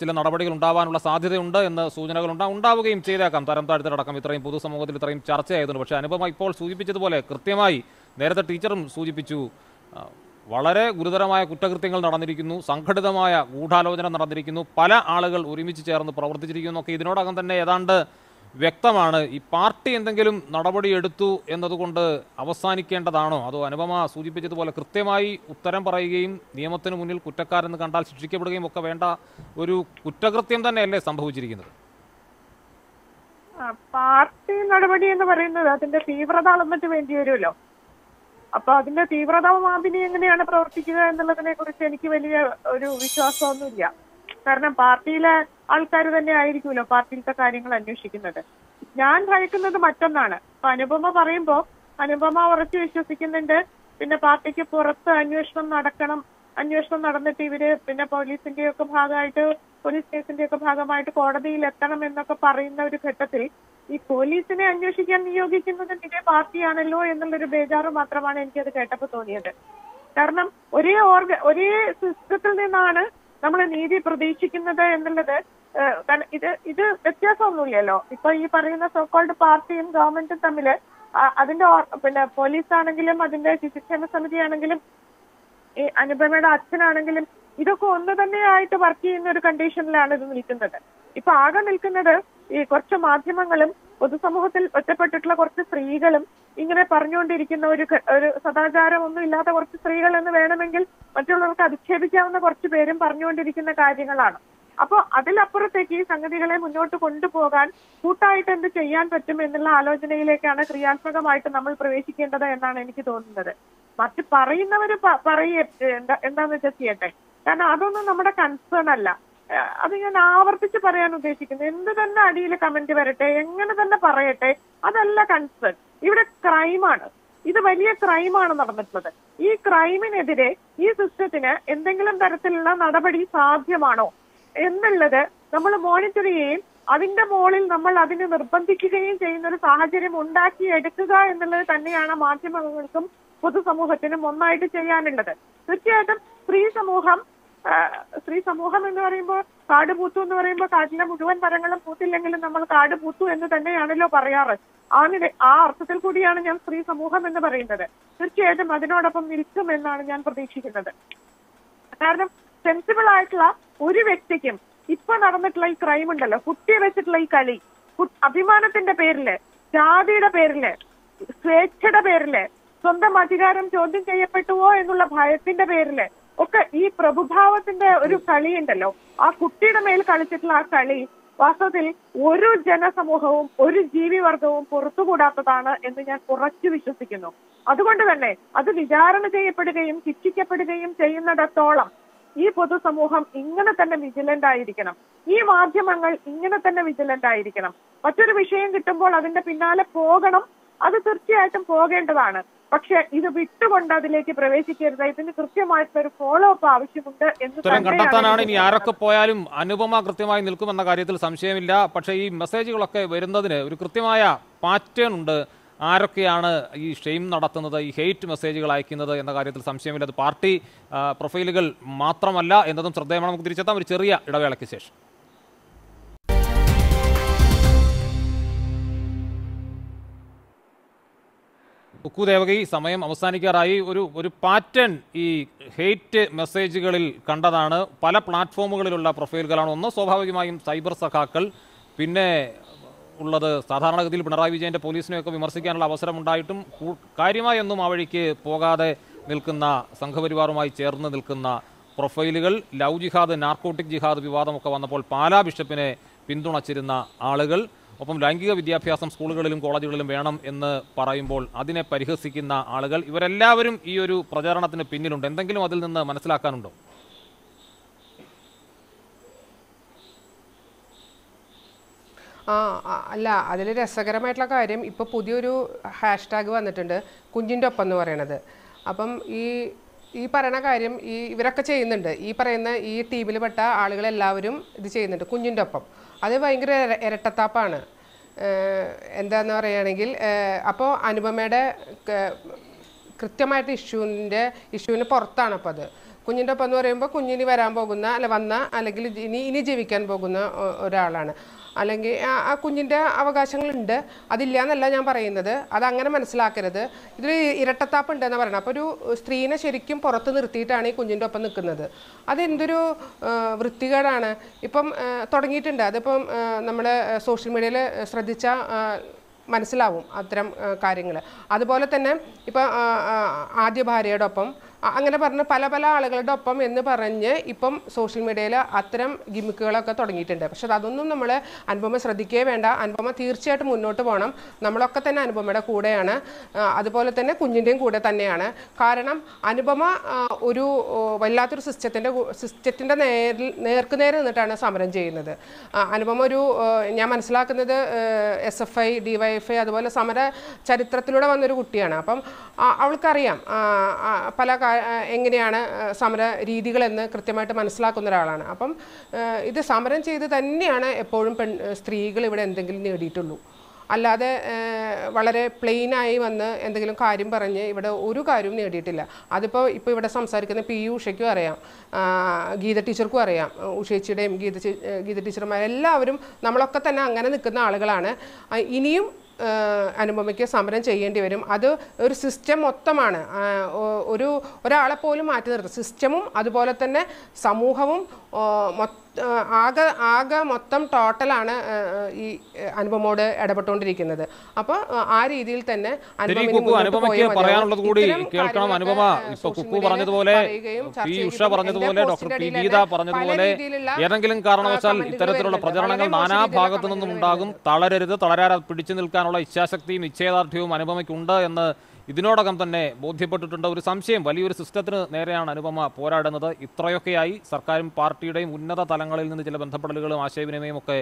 S1: ചില നടപടികൾ ഉണ്ടാവാനുള്ള സാധ്യതയുണ്ട് എന്ന് സൂചനകൾ ഉണ്ടാവുകയും ചെയ്തേക്കാം തരം താഴ്ത്തലടക്കം ഇത്രയും പൊതുസമൂഹത്തിൽ ഇത്രയും ചർച്ചയായതുണ്ട് പക്ഷേ അനുപമ ഇപ്പോൾ സൂചിപ്പിച്ചതുപോലെ കൃത്യമായി നേരത്തെ ടീച്ചറും സൂചിപ്പിച്ചു വളരെ ഗുരുതരമായ കുറ്റകൃത്യങ്ങൾ നടന്നിരിക്കുന്നു സംഘടിതമായ ഗൂഢാലോചന നടന്നിരിക്കുന്നു പല ആളുകൾ ഒരുമിച്ച് ചേർന്ന് പ്രവർത്തിച്ചിരിക്കുന്നു ഒക്കെ ഇതിനോടകം തന്നെ ഏതാണ്ട് വ്യക്തമാണ് ഈ പാർട്ടി എന്തെങ്കിലും നടപടി എടുത്തു എന്നതുകൊണ്ട് അവസാനിക്കേണ്ടതാണോ അതോ അനുപമ സൂചിപ്പിച്ചതുപോലെ കൃത്യമായി ഉത്തരം പറയുകയും നിയമത്തിന് മുന്നിൽ കുറ്റക്കാരെന്ന് കണ്ടാൽ ശിക്ഷിക്കപ്പെടുകയും ഒക്കെ വേണ്ട ഒരു കുറ്റകൃത്യം തന്നെയല്ലേ സംഭവിച്ചിരിക്കുന്നത്
S5: പാർട്ടി നടപടി എന്ന് പറയുന്നത് അതിന്റെ തീവ്രത അളന്നിട്ട് വേണ്ടി വരുമല്ലോ അപ്പൊ അതിന്റെ തീവ്രത മാപിനി എങ്ങനെയാണ് പ്രവർത്തിക്കുക എന്നുള്ളതിനെ കുറിച്ച് എനിക്ക് വലിയ ഒരു വിശ്വാസമൊന്നുമില്ല കാരണം പാർട്ടിയിലെ ആൾക്കാർ തന്നെ ആയിരിക്കുമല്ലോ പാർട്ടിയിലത്തെ കാര്യങ്ങൾ അന്വേഷിക്കുന്നത് ഞാൻ ഭയക്കുന്നത് മറ്റൊന്നാണ് അപ്പൊ അനുപമ പറയുമ്പോ അനുപമ ഉറച്ചു വിശ്വസിക്കുന്നുണ്ട് പിന്നെ പാർട്ടിക്ക് പുറത്ത് അന്വേഷണം നടക്കണം അന്വേഷണം നടന്നിട്ട് ഇവര് പിന്നെ പോലീസിന്റെയൊക്കെ ഭാഗമായിട്ട് പോലീസ് കേസിന്റെ ഒക്കെ ഭാഗമായിട്ട് കോടതിയിൽ എത്തണം എന്നൊക്കെ പറയുന്ന ഒരു ഘട്ടത്തിൽ ഈ പോലീസിനെ അന്വേഷിക്കാൻ നിയോഗിക്കുന്നത് നിന്റെ പാർട്ടിയാണല്ലോ എന്നുള്ളൊരു ബേജാറ് മാത്രമാണ് അത് കേട്ടപ്പോൾ തോന്നിയത് കാരണം ഒരേ ഓർഗ ഒരേ സിസ്റ്റത്തിൽ നിന്നാണ് നമ്മൾ നീതി പ്രതീക്ഷിക്കുന്നത് എന്നുള്ളത് ഇത് ഇത് വ്യത്യാസമൊന്നുമില്ലല്ലോ ഇപ്പൊ ഈ പറയുന്ന സോക്കോൾഡ് പാർട്ടിയും ഗവൺമെന്റും തമ്മില് അതിന്റെ പിന്നെ പോലീസ് ആണെങ്കിലും അതിന്റെ ശിശുക്ഷേമ സമിതി ആണെങ്കിലും ഈ അനുപമയുടെ അച്ഛനാണെങ്കിലും ഇതൊക്കെ ഒന്ന് തന്നെയായിട്ട് വർക്ക് ചെയ്യുന്ന ഒരു കണ്ടീഷനിലാണ് ഇത് നിൽക്കുന്നത് ഇപ്പൊ ആകെ നിൽക്കുന്നത് ഈ കുറച്ച് മാധ്യമങ്ങളും പൊതുസമൂഹത്തിൽ ഒറ്റപ്പെട്ടിട്ടുള്ള കുറച്ച് സ്ത്രീകളും ഇങ്ങനെ പറഞ്ഞുകൊണ്ടിരിക്കുന്ന ഒരു ഒരു സദാചാരം ഒന്നും ഇല്ലാത്ത കുറച്ച് സ്ത്രീകൾ എന്ന് വേണമെങ്കിൽ മറ്റുള്ളവർക്ക് അധിക്ഷേപിക്കാവുന്ന കുറച്ച് പേരും പറഞ്ഞുകൊണ്ടിരിക്കുന്ന കാര്യങ്ങളാണ് അപ്പോൾ അതിലപ്പുറത്തേക്ക് ഈ സംഗതികളെ മുന്നോട്ട് കൊണ്ടുപോകാൻ കൂട്ടായിട്ട് എന്ത് ചെയ്യാൻ പറ്റും എന്നുള്ള ആലോചനയിലേക്കാണ് ക്രിയാത്മകമായിട്ട് നമ്മൾ പ്രവേശിക്കേണ്ടത് എന്നാണ് എനിക്ക് തോന്നുന്നത് മറ്റ് പറയുന്നവര് എന്താ എന്താന്ന് വെച്ചാൽ ചെയ്യട്ടെ കാരണം അതൊന്നും നമ്മുടെ കൺസേൺ അല്ല അത് ഞാൻ ആവർത്തിച്ച് പറയാൻ ഉദ്ദേശിക്കുന്നത് എന്ത് തന്നെ അടിയിൽ കമന്റ് വരട്ടെ എങ്ങനെ തന്നെ പറയട്ടെ അതല്ല കൺസേൺ ഇവിടെ ക്രൈമാണ് ഇത് വലിയ ക്രൈമാണ് നടന്നിട്ടുള്ളത് ഈ ക്രൈമിനെതിരെ ഈ സിസ്റ്റത്തിന് എന്തെങ്കിലും തരത്തിലുള്ള നടപടി സാധ്യമാണോ എന്നുള്ളത് നമ്മൾ മോണിറ്റർ ചെയ്യുകയും അതിന്റെ മുകളിൽ നമ്മൾ അതിനെ നിർബന്ധിക്കുകയും ചെയ്യുന്ന ഒരു സാഹചര്യം ഉണ്ടാക്കി എടുക്കുക എന്നുള്ളത് തന്നെയാണ് മാധ്യമങ്ങൾക്കും പൊതുസമൂഹത്തിനും ഒന്നായിട്ട് ചെയ്യാനുള്ളത് തീർച്ചയായിട്ടും സ്ത്രീ സമൂഹം സ്ത്രീ സമൂഹം എന്ന് പറയുമ്പോൾ കാട് പൂത്തു എന്ന് പറയുമ്പോൾ കാട്ടിലെ മുഴുവൻ മരങ്ങളും പൂത്തില്ലെങ്കിലും നമ്മൾ കാട് പൂത്തു എന്ന് തന്നെയാണല്ലോ പറയാറ് ആ ആ അർത്ഥത്തിൽ കൂടിയാണ് ഞാൻ സ്ത്രീ സമൂഹം എന്ന് പറയുന്നത് തീർച്ചയായിട്ടും അതിനോടൊപ്പം നിൽക്കും എന്നാണ് ഞാൻ പ്രതീക്ഷിക്കുന്നത് കാരണം സെൻസിബിൾ ആയിട്ടുള്ള ഒരു വ്യക്തിക്കും ഇപ്പൊ നടന്നിട്ടുള്ള ഈ ക്രൈം ഉണ്ടല്ലോ കുട്ടിയെ വെച്ചിട്ടുള്ള ഈ കളി അഭിമാനത്തിന്റെ പേരില് ജാതിയുടെ പേരില് സ്വേച്ഛയുടെ പേരില് സ്വന്തം അധികാരം ചോദ്യം ചെയ്യപ്പെട്ടുവോ എന്നുള്ള ഭയത്തിന്റെ പേരില് ഒക്കെ ഈ പ്രഭുഭാവത്തിന്റെ ഒരു കളിയുണ്ടല്ലോ ആ കുട്ടിയുടെ മേൽ കളിച്ചിട്ടുള്ള ആ കളി വാസ്തവത്തിൽ ഒരു ജനസമൂഹവും ഒരു ജീവിവർഗവും പുറത്തുകൂടാത്തതാണ് എന്ന് ഞാൻ ഉറച്ചു വിശ്വസിക്കുന്നു അതുകൊണ്ട് തന്നെ അത് വിചാരണ ചെയ്യപ്പെടുകയും ശിക്ഷിക്കപ്പെടുകയും ചെയ്യുന്നിടത്തോളം ഈ പൊതുസമൂഹം ഇങ്ങനെ തന്നെ വിജിലന്റ് ആയിരിക്കണം ഈ മാധ്യമങ്ങൾ ഇങ്ങനെ തന്നെ വിജിലന്റ് ആയിരിക്കണം മറ്റൊരു വിഷയം കിട്ടുമ്പോൾ അതിന്റെ പിന്നാലെ പോകണം അത് തീർച്ചയായിട്ടും പോകേണ്ടതാണ് പക്ഷെ ഇത് വിട്ടുകൊണ്ട് അതിലേക്ക് പ്രവേശിക്കരുത് ഇതിന് കൃത്യമായിട്ടൊരു ഫോളോ അപ്പ് ആവശ്യമുണ്ട് എന്ന് കണ്ടെത്താനാണ് ഇനി
S1: ആരൊക്കെ പോയാലും അനുപമ കൃത്യമായി നിൽക്കുമെന്ന കാര്യത്തിൽ സംശയമില്ല പക്ഷേ ഈ മെസ്സേജുകളൊക്കെ വരുന്നതിന് ഒരു കൃത്യമായ പാറ്റേൺ ഉണ്ട് ആരൊക്കെയാണ് ഈ ഷെയിം നടത്തുന്നത് ഈ ഹെയ്റ്റ് മെസ്സേജുകൾ അയക്കുന്നത് എന്ന കാര്യത്തിൽ സംശയമില്ല അത് പാർട്ടി പ്രൊഫൈലുകൾ മാത്രമല്ല എന്നതും ശ്രദ്ധേയമാണ് നമുക്ക് തിരിച്ചെത്താം ഒരു ചെറിയ ഇടവേളയ്ക്ക് ശേഷം ഉക്കുദേവകി ദേവകി സമയം അവസാനിക്കാറായി ഒരു ഒരു പാറ്റേൺ ഈ ഹെയ്റ്റ് മെസ്സേജുകളിൽ കണ്ടതാണ് പല പ്ലാറ്റ്ഫോമുകളിലുള്ള പ്രൊഫൈലുകളാണ് ഒന്ന് സ്വാഭാവികമായും സൈബർ സഖാക്കൾ പിന്നെ ഉള്ളത് സാധാരണഗതിയിൽ പിണറായി വിജയൻ്റെ പോലീസിനെയൊക്കെ വിമർശിക്കാനുള്ള അവസരമുണ്ടായിട്ടും കാര്യമായൊന്നും ആ വഴിക്ക് പോകാതെ നിൽക്കുന്ന സംഘപരിവാറുമായി ചേർന്ന് നിൽക്കുന്ന പ്രൊഫൈലുകൾ ലവ് ജിഹാദ് നാർക്കോട്ടിക് ജിഹാദ് വിവാദമൊക്കെ വന്നപ്പോൾ പാലാ ബിഷപ്പിനെ പിന്തുണച്ചിരുന്ന ആളുകൾ ഒപ്പം ലൈംഗിക വിദ്യാഭ്യാസം സ്കൂളുകളിലും കോളേജുകളിലും വേണം എന്ന് പറയുമ്പോൾ അതിനെ പരിഹസിക്കുന്ന ആളുകൾ ഇവരെല്ലാവരും ഈ ഒരു പ്രചാരണത്തിന് പിന്നിലുണ്ട് എന്തെങ്കിലും അതിൽ നിന്ന് മനസ്സിലാക്കാനുണ്ടോ
S3: ആ അല്ല അതിൽ രസകരമായിട്ടുള്ള കാര്യം ഇപ്പോൾ പുതിയൊരു ഹാഷ്ടാഗ് വന്നിട്ടുണ്ട് കുഞ്ഞിൻ്റെ ഒപ്പം എന്ന് പറയണത് അപ്പം ഈ ഈ പറയണ കാര്യം ഈ ഇവരൊക്കെ ചെയ്യുന്നുണ്ട് ഈ പറയുന്ന ഈ ടീമിൽ പെട്ട ആളുകളെല്ലാവരും ഇത് ചെയ്യുന്നുണ്ട് കുഞ്ഞിൻ്റെ ഒപ്പം അത് ഭയങ്കര ഇരട്ടത്താപ്പാണ് എന്താന്ന് പറയുകയാണെങ്കിൽ അപ്പോൾ അനുപമയുടെ കൃത്യമായിട്ട് ഇഷ്യൂവിൻ്റെ ഇഷ്യൂവിന് പുറത്താണ് അപ്പോൾ അത് കുഞ്ഞിൻ്റെ ഒപ്പം എന്ന് പറയുമ്പോൾ കുഞ്ഞിന് വരാൻ പോകുന്ന അല്ല വന്ന അല്ലെങ്കിൽ ഇനി ഇനി ജീവിക്കാൻ പോകുന്ന ഒരാളാണ് അല്ലെങ്കിൽ ആ കുഞ്ഞിൻ്റെ അവകാശങ്ങളുണ്ട് അതില്ല എന്നല്ല ഞാൻ പറയുന്നത് അതങ്ങനെ മനസ്സിലാക്കരുത് ഇതൊരു ഇരട്ടത്താപ്പ് ഉണ്ടെന്ന് പറയണം അപ്പോൾ ഒരു സ്ത്രീനെ ശരിക്കും പുറത്ത് നിർത്തിയിട്ടാണ് ഈ കുഞ്ഞിൻ്റെ ഒപ്പം നിൽക്കുന്നത് അതെന്തൊരു വൃത്തികേടാണ് ഇപ്പം തുടങ്ങിയിട്ടുണ്ട് അതിപ്പം നമ്മൾ സോഷ്യൽ മീഡിയയിൽ ശ്രദ്ധിച്ച മനസ്സിലാവും അത്തരം കാര്യങ്ങൾ അതുപോലെ തന്നെ ഇപ്പം ആദ്യ ഭാര്യയോടൊപ്പം അങ്ങനെ പറഞ്ഞ് പല പല ആളുകളുടെ ഒപ്പം എന്ന് പറഞ്ഞ് ഇപ്പം സോഷ്യൽ മീഡിയയിൽ അത്തരം ഗിമിക്കുകളൊക്കെ തുടങ്ങിയിട്ടുണ്ട് പക്ഷെ അതൊന്നും നമ്മൾ അനുപമ ശ്രദ്ധിക്കേ വേണ്ട അനുപമ തീർച്ചയായിട്ടും മുന്നോട്ട് പോകണം നമ്മളൊക്കെ തന്നെ അനുപമയുടെ കൂടെയാണ് അതുപോലെ തന്നെ കുഞ്ഞിൻ്റെയും കൂടെ തന്നെയാണ് കാരണം അനുപമ ഒരു വല്ലാത്തൊരു സിസ്റ്റത്തിൻ്റെ സിസ്റ്റത്തിൻ്റെ നേരിൽ നേരെ നിന്നിട്ടാണ് സമരം ചെയ്യുന്നത് അനുപമ ഒരു ഞാൻ മനസ്സിലാക്കുന്നത് S F I D Y F I അതുപോലെ സമര ചരിത്രത്തിലൂടെ വന്നൊരു കുട്ടിയാണ് അപ്പം അവൾക്കറിയാം പല എങ്ങനെയാണ് സമര രീതികളെന്ന് കൃത്യമായിട്ട് മനസ്സിലാക്കുന്ന ഒരാളാണ് അപ്പം ഇത് സമരം ചെയ്ത് തന്നെയാണ് എപ്പോഴും പെൺ സ്ത്രീകൾ ഇവിടെ എന്തെങ്കിലും നേടിയിട്ടുള്ളൂ അല്ലാതെ വളരെ പ്ലെയിനായി വന്ന് എന്തെങ്കിലും കാര്യം പറഞ്ഞ് ഇവിടെ ഒരു കാര്യവും നേടിയിട്ടില്ല അതിപ്പോൾ ഇപ്പോൾ ഇവിടെ സംസാരിക്കുന്ന പി ഉഷയ്ക്കും അറിയാം ഗീത ടീച്ചർക്കും അറിയാം ഉഷേച്ചിയുടെയും ഗീത ഗീത ടീച്ചർമാരെല്ലാവരും നമ്മളൊക്കെ തന്നെ അങ്ങനെ നിൽക്കുന്ന ആളുകളാണ് ഇനിയും അനുപമയ്ക്ക് സമരം ചെയ്യേണ്ടി വരും അത് ഒരു സിസ്റ്റം മൊത്തമാണ് ഒരു ഒരാളെ മാറ്റി നിർത്തും സിസ്റ്റമും അതുപോലെ തന്നെ സമൂഹവും മൊത്തം ആകെ ആകെ മൊത്തം ടോട്ടലാണ് ഈ അനുപമോട് ഇടപെട്ടുകൊണ്ടിരിക്കുന്നത് അപ്പോൾ ആ രീതിയിൽ തന്നെ അനുപമയ്ക്ക് പറയാനുള്ളത് കൂടി കേൾക്കണം അനുപമ ഇപ്പൊ കുക്കു പറഞ്ഞതുപോലെ
S1: പി ഉഷ പറഞ്ഞതുപോലെ ഡോക്ടർ പി ഗീത പറഞ്ഞതുപോലെ ഏതെങ്കിലും കാരണവശാൽ ഇത്തരത്തിലുള്ള പ്രചരണങ്ങൾ നാനാ ഭാഗത്തു നിന്നും ഉണ്ടാകും തളരരുത് തളരാതെ പിടിച്ചു നിൽക്കാനുള്ള ഇച്ഛാശക്തിയും നിശ്ചയദാർഢ്യവും അനുപമയ്ക്കുണ്ട് എന്ന് ഇതിനോടകം തന്നെ ബോധ്യപ്പെട്ടിട്ടുണ്ട് ഒരു സംശയം വലിയൊരു സിസ്റ്റത്തിന് നേരെയാണ് അനുപമ പോരാടുന്നത് ഇത്രയൊക്കെയായി സർക്കാരും പാർട്ടിയുടെയും ഉന്നത തലങ്ങളിൽ നിന്ന് ചില ബന്ധപ്പെടലുകളും ആശയവിനിമയം ഒക്കെ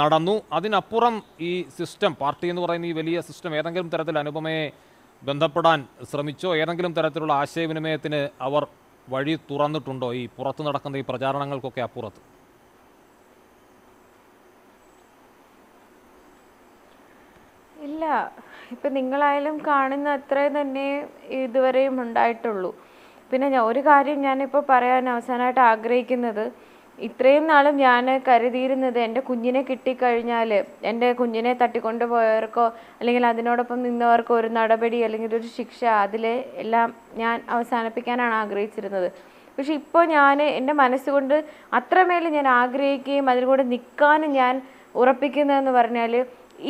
S1: നടന്നു അതിനപ്പുറം ഈ സിസ്റ്റം പാർട്ടി എന്ന് പറയുന്ന ഈ വലിയ സിസ്റ്റം ഏതെങ്കിലും തരത്തിൽ അനുപമയെ ബന്ധപ്പെടാൻ ശ്രമിച്ചോ ഏതെങ്കിലും തരത്തിലുള്ള ആശയവിനിമയത്തിന് അവർ വഴി തുറന്നിട്ടുണ്ടോ ഈ പുറത്തു നടക്കുന്ന ഈ പ്രചാരണങ്ങൾക്കൊക്കെ അപ്പുറത്ത്
S2: ഇല്ല ഇപ്പം നിങ്ങളായാലും കാണുന്ന അത്ര തന്നെ ഇതുവരെയും ഉണ്ടായിട്ടുള്ളൂ പിന്നെ ഞാൻ ഒരു കാര്യം ഞാനിപ്പോൾ പറയാൻ അവസാനമായിട്ട് ആഗ്രഹിക്കുന്നത് ഇത്രയും നാളും ഞാൻ കരുതിയിരുന്നത് എൻ്റെ കുഞ്ഞിനെ കിട്ടിക്കഴിഞ്ഞാൽ എൻ്റെ കുഞ്ഞിനെ തട്ടിക്കൊണ്ടു പോയവർക്കോ അല്ലെങ്കിൽ അതിനോടൊപ്പം നിന്നവർക്കോ ഒരു നടപടി അല്ലെങ്കിൽ ഒരു ശിക്ഷ അതിലെ എല്ലാം ഞാൻ അവസാനിപ്പിക്കാനാണ് ആഗ്രഹിച്ചിരുന്നത് പക്ഷെ ഇപ്പോൾ ഞാൻ എൻ്റെ മനസ്സുകൊണ്ട് അത്രമേൽ ഞാൻ ആഗ്രഹിക്കുകയും അതിലൂടെ നിൽക്കാനും ഞാൻ ഉറപ്പിക്കുന്നതെന്ന് പറഞ്ഞാൽ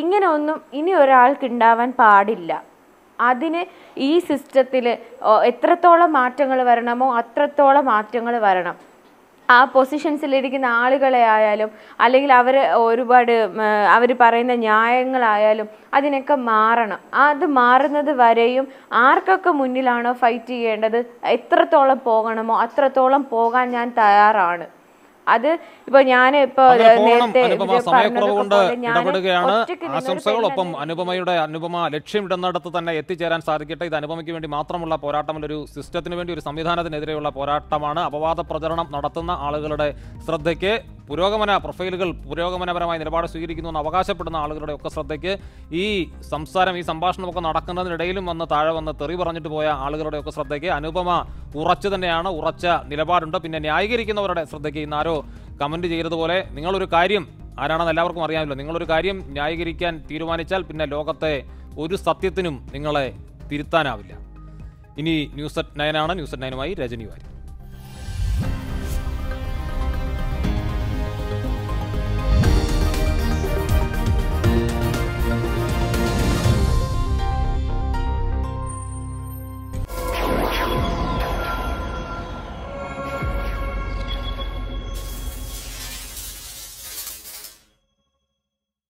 S2: ഇങ്ങനെ ഒന്നും ഇനി ഒരാൾക്ക് ഉണ്ടാവാൻ പാടില്ല അതിന് ഈ സിസ്റ്റത്തിൽ എത്രത്തോളം മാറ്റങ്ങൾ വരണമോ അത്രത്തോളം മാറ്റങ്ങൾ വരണം ആ പൊസിഷൻസിലിരിക്കുന്ന ആളുകളെ ആയാലും അല്ലെങ്കിൽ അവർ ഒരുപാട് അവർ പറയുന്ന ന്യായങ്ങളായാലും അതിനൊക്കെ മാറണം അത് മാറുന്നത് വരെയും ആർക്കൊക്കെ മുന്നിലാണോ ഫൈറ്റ് ചെയ്യേണ്ടത് എത്രത്തോളം പോകണമോ അത്രത്തോളം പോകാൻ ഞാൻ തയ്യാറാണ് അത് ഇപ്പൊ ഞാൻ ഇപ്പൊ നേരത്തെ ആശംസകളൊപ്പം
S1: അനുപമയുടെ അനുപമ ലക്ഷ്യമിടുന്നിടത്ത് തന്നെ എത്തിച്ചേരാൻ സാധിക്കട്ടെ ഇത് അനുപമയ്ക്ക് വേണ്ടി മാത്രമുള്ള പോരാട്ടമല്ല ഒരു സിസ്റ്റത്തിന് വേണ്ടി ഒരു സംവിധാനത്തിനെതിരെയുള്ള പോരാട്ടമാണ് അപവാദ പ്രചരണം നടത്തുന്ന ആളുകളുടെ ശ്രദ്ധയ്ക്ക് പുരോഗമന പ്രൊഫൈലുകൾ പുരോഗമനപരമായ നിലപാട് സ്വീകരിക്കുന്നു എന്ന് അവകാശപ്പെടുന്ന ആളുകളുടെ ഒക്കെ ശ്രദ്ധയ്ക്ക് ഈ സംസാരം ഈ സംഭാഷണമൊക്കെ നടക്കുന്നതിനിടയിലും വന്ന് താഴെ വന്ന് തെറി പറഞ്ഞിട്ട് പോയ ആളുകളുടെ ഒക്കെ ശ്രദ്ധയ്ക്ക് അനുപമ ഉറച്ചു തന്നെയാണ് ഉറച്ച നിലപാടുണ്ട് പിന്നെ ന്യായീകരിക്കുന്നവരുടെ ശ്രദ്ധയ്ക്ക് ഇന്ന് ആരോ ആരോ കമൻറ്റ് ചെയ്തതുപോലെ നിങ്ങളൊരു കാര്യം ആരാണെന്ന് എല്ലാവർക്കും അറിയാമല്ലോ നിങ്ങളൊരു കാര്യം ന്യായീകരിക്കാൻ തീരുമാനിച്ചാൽ പിന്നെ ലോകത്തെ ഒരു സത്യത്തിനും നിങ്ങളെ തിരുത്താനാവില്ല ഇനി ന്യൂസ് അറ്റ് നയനാണ് ന്യൂസ് അറ്റ് നയനുമായി രജനി വാര്യർ